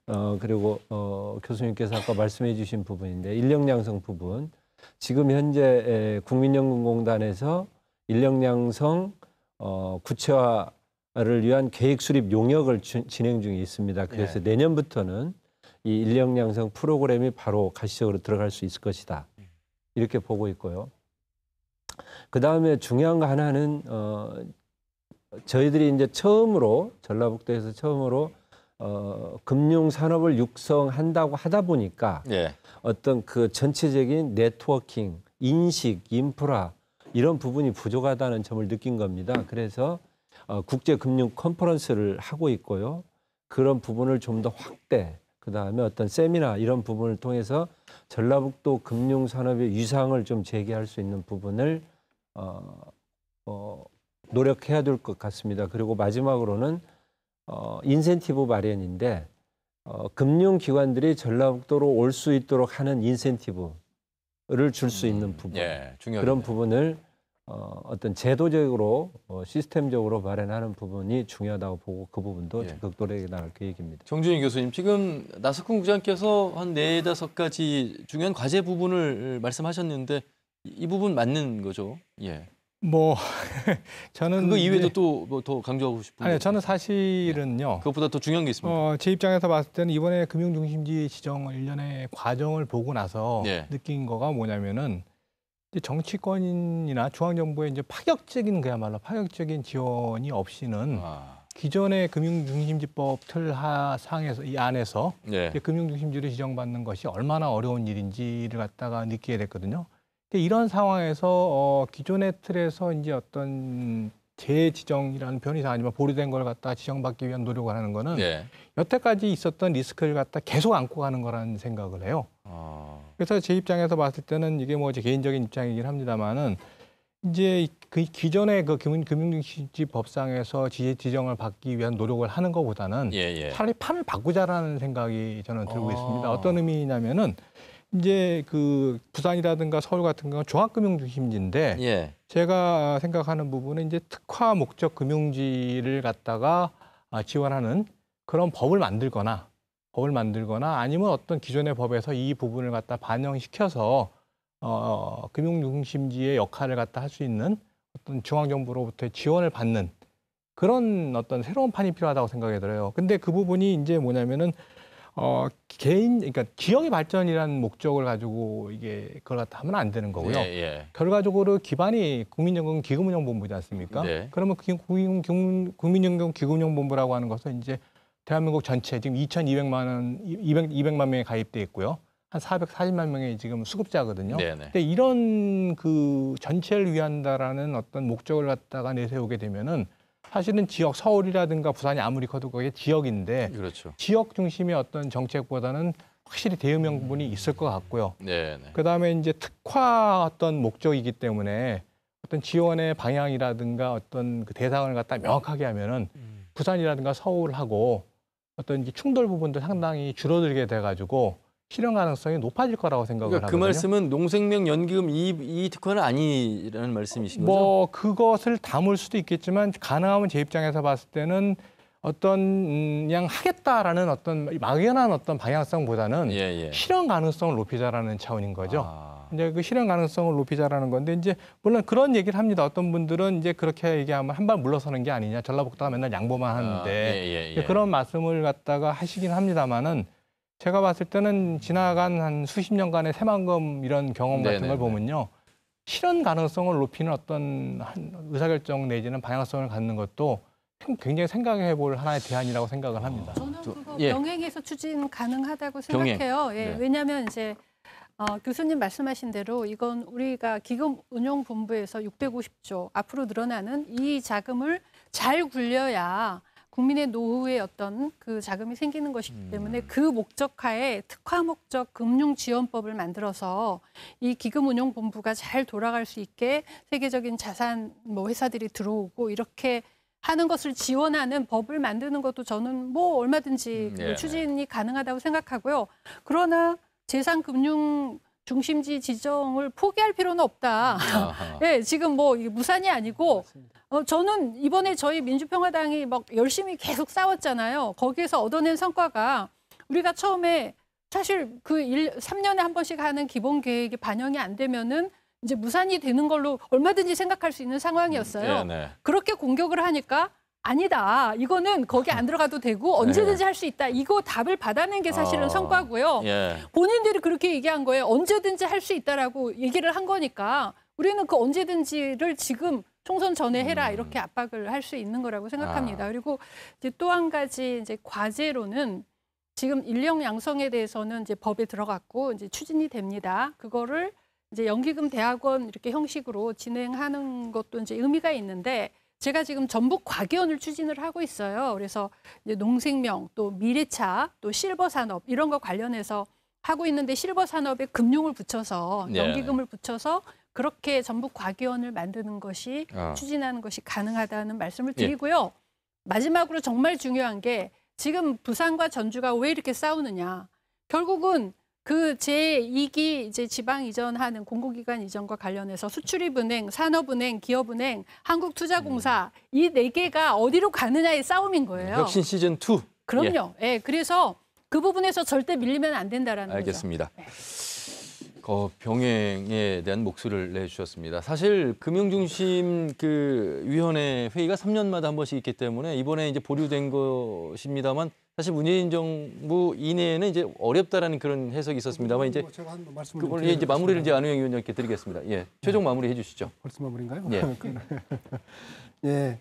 어, 그리고 어, 교수님께서 아까 말씀해 주신 부분인데 인력 양성 부분 지금 현재 국민연금공단에서 인력 양성 어, 구체화를 위한 계획 수립 용역을 주, 진행 중에 있습니다. 그래서 네. 내년부터는 이 인력 양성 프로그램이 바로 가시적으로 들어갈 수 있을 것이다. 이렇게 보고 있고요. 그 다음에 중요한 거 하나는 어, 저희들이 이제 처음으로 전라북도에서 처음으로 어, 금융 산업을 육성한다고 하다 보니까 예. 어떤 그 전체적인 네트워킹, 인식, 인프라 이런 부분이 부족하다는 점을 느낀 겁니다. 그래서 어, 국제 금융 컨퍼런스를 하고 있고요. 그런 부분을 좀 더 확대, 그다음에 어떤 세미나 이런 부분을 통해서 전라북도 금융 산업의 위상을 좀재개할수 있는 부분을 어, 어 노력해야 될 것 같습니다. 그리고 마지막으로는 어, 인센티브 마련인데 어, 금융기관들이 전라북도로 올 수 있도록 하는 인센티브를 줄 수 있는 음, 부분 예, 그런 부분을 어, 어떤 제도적으로 어, 시스템적으로 마련하는 부분이 중요하다고 보고 그 부분도 예. 적극 노력해 나갈 계획입니다. 정준희 교수님, 지금 나석훈 국장께서 한 네다섯 가지 중요한 과제 부분을 말씀하셨는데 이, 이 부분 맞는 거죠? 예. 뭐 저는 그거 이외에도 또뭐더 강조하고 싶은 아니 저는 사실은요 예. 그것보다 더 중요한 게 있습니다. 어, 제 입장에서 봤을 때는 이번에 금융중심지 지정 일련의 과정을 보고 나서 예. 느낀 거가 뭐냐면은 정치권이나 중앙정부의 이제 파격적인 그야말로 파격적인 지원이 없이는 아. 기존의 금융중심지법 틀 하상에서 이 안에서 예. 금융중심지를 지정받는 것이 얼마나 어려운 일인지를 갖다가 느끼게 됐거든요. 근데 그러니까 이런 상황에서 어, 기존의 틀에서 이제 어떤 재지정이라는 변이 상니지만 보류된 걸 갖다 지정받기 위한 노력을 하는 거는 예. 여태까지 있었던 리스크를 갖다 계속 안고 가는 거라는 생각을 해요. 그래서 제 입장에서 봤을 때는 이게 뭐 제 개인적인 입장이긴 합니다만은 이제 그 기존의 그 금융 금융시 법상에서 지지 지정을 받기 위한 노력을 하는 것보다는 예, 예. 차라리 판을 바꾸자라는 생각이 저는 들고 아. 있습니다. 어떤 의미냐면은 이제 그 부산이라든가 서울 같은 경우 종합금융 중심지인데 예. 제가 생각하는 부분은 이제 특화 목적 금융지를 갖다가 아, 지원하는 그런 법을 만들거나 법을 만들거나 아니면 어떤 기존의 법에서 이 부분을 갖다 반영시켜서 어, 금융중심지의 역할을 갖다 할 수 있는 어떤 중앙정부로부터의 지원을 받는 그런 어떤 새로운 판이 필요하다고 생각이 들어요. 근데 그 부분이 이제 뭐냐면은 어, 개인, 그러니까 지역의 발전이라는 목적을 가지고 이게 그걸 갖다 하면 안 되는 거고요. 예, 예. 결과적으로 기반이 국민연금 기금운용본부지 않습니까? 네. 그러면 그 국민, 국민연금 기금운용본부라고 하는 것은 이제 대한민국 전체 지금 2,200만 원, 200, 200만 명이 가입돼 있고요. 한 440만 명이 지금 수급자거든요. 네네. 네. 근데 이런 그 전체를 위한다라는 어떤 목적을 갖다가 내세우게 되면은 사실은 지역 서울이라든가 부산이 아무리 커도 그게 지역인데 그렇죠. 지역 중심의 어떤 정책보다는 확실히 대응형 부분이 있을 것 같고요. 네네. 네. 그다음에 이제 특화 어떤 목적이기 때문에 어떤 지원의 방향이라든가 어떤 그 대상을 갖다 명확하게 하면은 음. 부산이라든가 서울하고 어떤 충돌 부분도 상당히 줄어들게 돼가지고 실현 가능성이 높아질 거라고 생각을 그러니까 그 하거든요. 그 말씀은 농생명 연기금 이, 이 특허는 아니라는 말씀이신 거죠? 뭐 그것을 담을 수도 있겠지만 가능하면 제 입장에서 봤을 때는 어떤 음, 그냥 하겠다라는 어떤 막연한 어떤 방향성보다는 예, 예. 실현 가능성을 높이자라는 차원인 거죠. 아... 이제 그 실현 가능성을 높이자라는 건데 이제 물론 그런 얘기를 합니다. 어떤 분들은 이제 그렇게 얘기하면 한 발 물러서는 게 아니냐. 전라북도가 맨날 양보만 하는데 아, 예, 예, 예. 그런 말씀을 갖다가 하시긴 합니다만은 제가 봤을 때는 지나간 한 수십 년간의 새만금 이런 경험 같은 네네, 걸 보면요. 실현 가능성을 높이는 어떤 한 의사결정 내지는 방향성을 갖는 것도 굉장히 생각해 볼 하나의 대안이라고 생각을 합니다. 저는 그거 병행해서 예. 추진 가능하다고 생각해요. 병행. 예, 네. 왜냐하면 이제 어, 교수님 말씀하신 대로 이건 우리가 기금 운용 본부에서 650조 앞으로 늘어나는 이 자금을 잘 굴려야 국민의 노후에 어떤 그 자금이 생기는 것이기 음. 때문에 그 목적하에 특화 목적 금융 지원법을 만들어서 이 기금 운용 본부가 잘 돌아갈 수 있게 세계적인 자산 뭐 회사들이 들어오고 이렇게 하는 것을 지원하는 법을 만드는 것도 저는 뭐 얼마든지 음, 그 예. 네. 추진이 가능하다고 생각하고요. 그러나 재산 금융 중심지 지정을 포기할 필요는 없다. 예, 네, 지금 뭐 무산이 아니고 어, 저는 이번에 저희 민주평화당이 막 열심히 계속 싸웠잖아요. 거기에서 얻어낸 성과가 우리가 처음에 사실 그 일, 3년에 한 번씩 하는 기본 계획이 반영이 안 되면은 이제 무산이 되는 걸로 얼마든지 생각할 수 있는 상황이었어요. 음, 네, 네. 그렇게 공격을 하니까 아니다. 이거는 거기 안 들어가도 되고 네. 언제든지 예. 할수 있다. 이거 답을 받아낸 게 사실은 아, 성과고요. 예. 본인들이 그렇게 얘기한 거예요. 언제든지 할 수 있다라고 얘기를 한 거니까 우리는 그 언제든지를 지금 총선 전에 해라 음. 이렇게 압박을 할 수 있는 거라고 생각합니다. 아. 그리고 이제 또한 가지 이제 과제로는 지금 인력 양성에 대해서는 이제 법에 들어갔고 이제 추진이 됩니다. 그거를 이제 연기금 대학원 이렇게 형식으로 진행하는 것도 이제 의미가 있는데 제가 지금 전북 과기원을 추진을 하고 있어요. 그래서 이제 농생명, 또 미래차, 또 실버 산업 이런 거 관련해서 하고 있는데 실버 산업에 금융을 붙여서 예. 연기금을 붙여서 그렇게 전북 과기원을 만드는 것이 아. 추진하는 것이 가능하다는 말씀을 예. 드리고요. 예. 마지막으로 정말 중요한 게 지금 부산과 전주가 왜 이렇게 싸우느냐. 결국은 그 제2기 이제 지방 이전하는 공공기관 이전과 관련해서 수출입은행, 산업은행, 기업은행, 한국투자공사 이 네 개가 어디로 가느냐의 싸움인 거예요. 혁신 시즌 2. 그럼요. 예. 예 그래서 그 부분에서 절대 밀리면 안 된다라는 알겠습니다. 거죠. 알겠습니다. 어, 병행에 대한 목소리를 내주셨습니다. 사실 금융중심 그 위원회 회의가 3년마다 한 번씩 있기 때문에 이번에 이제 보류된 것입니다만 사실 문재인 정부 이내에는 이제 어렵다라는 그런 해석이 있었습니다만 이제 뭐 제가 한 말씀을 그걸 이제 마무리를 이제 안우영 위원님께 드리겠습니다. 예, 최종 네. 마무리 해주시죠. 벌써 마무리인가요? 예. 예.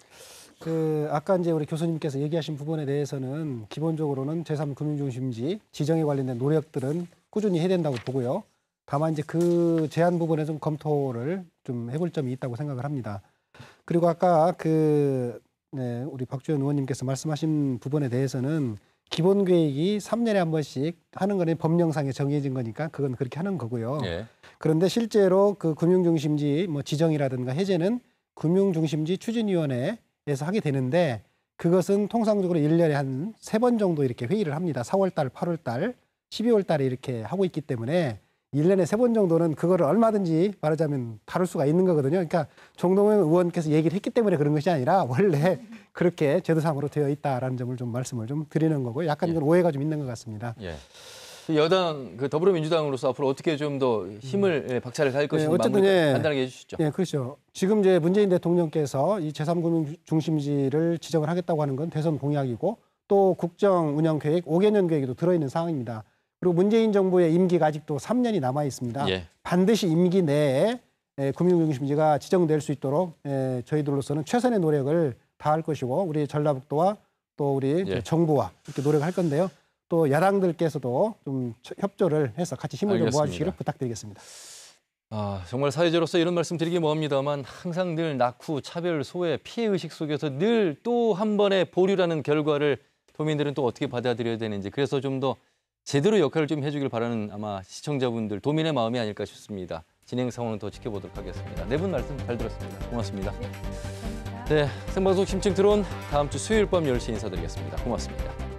그 아까 이제 우리 교수님께서 얘기하신 부분에 대해서는 기본적으로는 제3금융중심지 지정에 관련된 노력들은 꾸준히 해야 된다고 보고요. 다만 이제 그 제한 부분에 좀 검토를 좀 해볼 점이 있다고 생각을 합니다. 그리고 아까 그 네, 우리 박주현 의원님께서 말씀하신 부분에 대해서는 기본 계획이 3년에 한 번씩 하는 거는 법령상에 정해진 거니까 그건 그렇게 하는 거고요. 예. 그런데 실제로 그 금융중심지 뭐 지정이라든가 해제는 금융중심지 추진위원회에서 하게 되는데 그것은 통상적으로 1년에 한 세 번 정도 이렇게 회의를 합니다. 4월 달, 8월 달, 12월 달에 이렇게 하고 있기 때문에 일년에 세 번 정도는 그거를 얼마든지 말하자면 다룰 수가 있는 거거든요. 그러니까 정동영 의원께서 얘기를 했기 때문에 그런 것이 아니라 원래 그렇게 제도상으로 되어 있다라는 점을 좀 말씀을 좀 드리는 거고 약간 예. 오해가 좀 있는 것 같습니다. 예. 그 여당 그 더불어민주당으로서 앞으로 어떻게 좀 더 힘을 음. 예, 박차를 갈 것인지 예, 어쨌든 예, 간단하게 해주시죠. 예, 그렇죠. 지금 이제 문재인 대통령께서 이 제3금융 중심지를 지정을 하겠다고 하는 건 대선 공약이고 또 국정 운영 계획 5개년 계획에도 들어있는 상황입니다. 그리고 문재인 정부의 임기가 아직도 3년이 남아 있습니다. 예. 반드시 임기 내에 금융중심지가 지정될 수 있도록 저희들로서는 최선의 노력을 다할 것이고 우리 전라북도와 또 우리 예. 정부와 이렇게 노력할 건데요. 또 야당들께서도 좀 협조를 해서 같이 힘을 좀 모아주시기를 부탁드리겠습니다. 아, 정말 사회자로서 이런 말씀 드리기 뭐합니다만 항상 늘 낙후, 차별, 소외, 피해 의식 속에서 늘 또 한 번의 보류라는 결과를 도민들은 또 어떻게 받아들여야 되는지 그래서 좀더 제대로 역할을 좀 해주길 바라는 아마 시청자분들 도민의 마음이 아닐까 싶습니다. 진행 상황은 더 지켜보도록 하겠습니다. 네 분 말씀 잘 들었습니다. 고맙습니다. 네, 네 생방송 심층 드론 다음 주 수요일 밤 10시 인사드리겠습니다. 고맙습니다.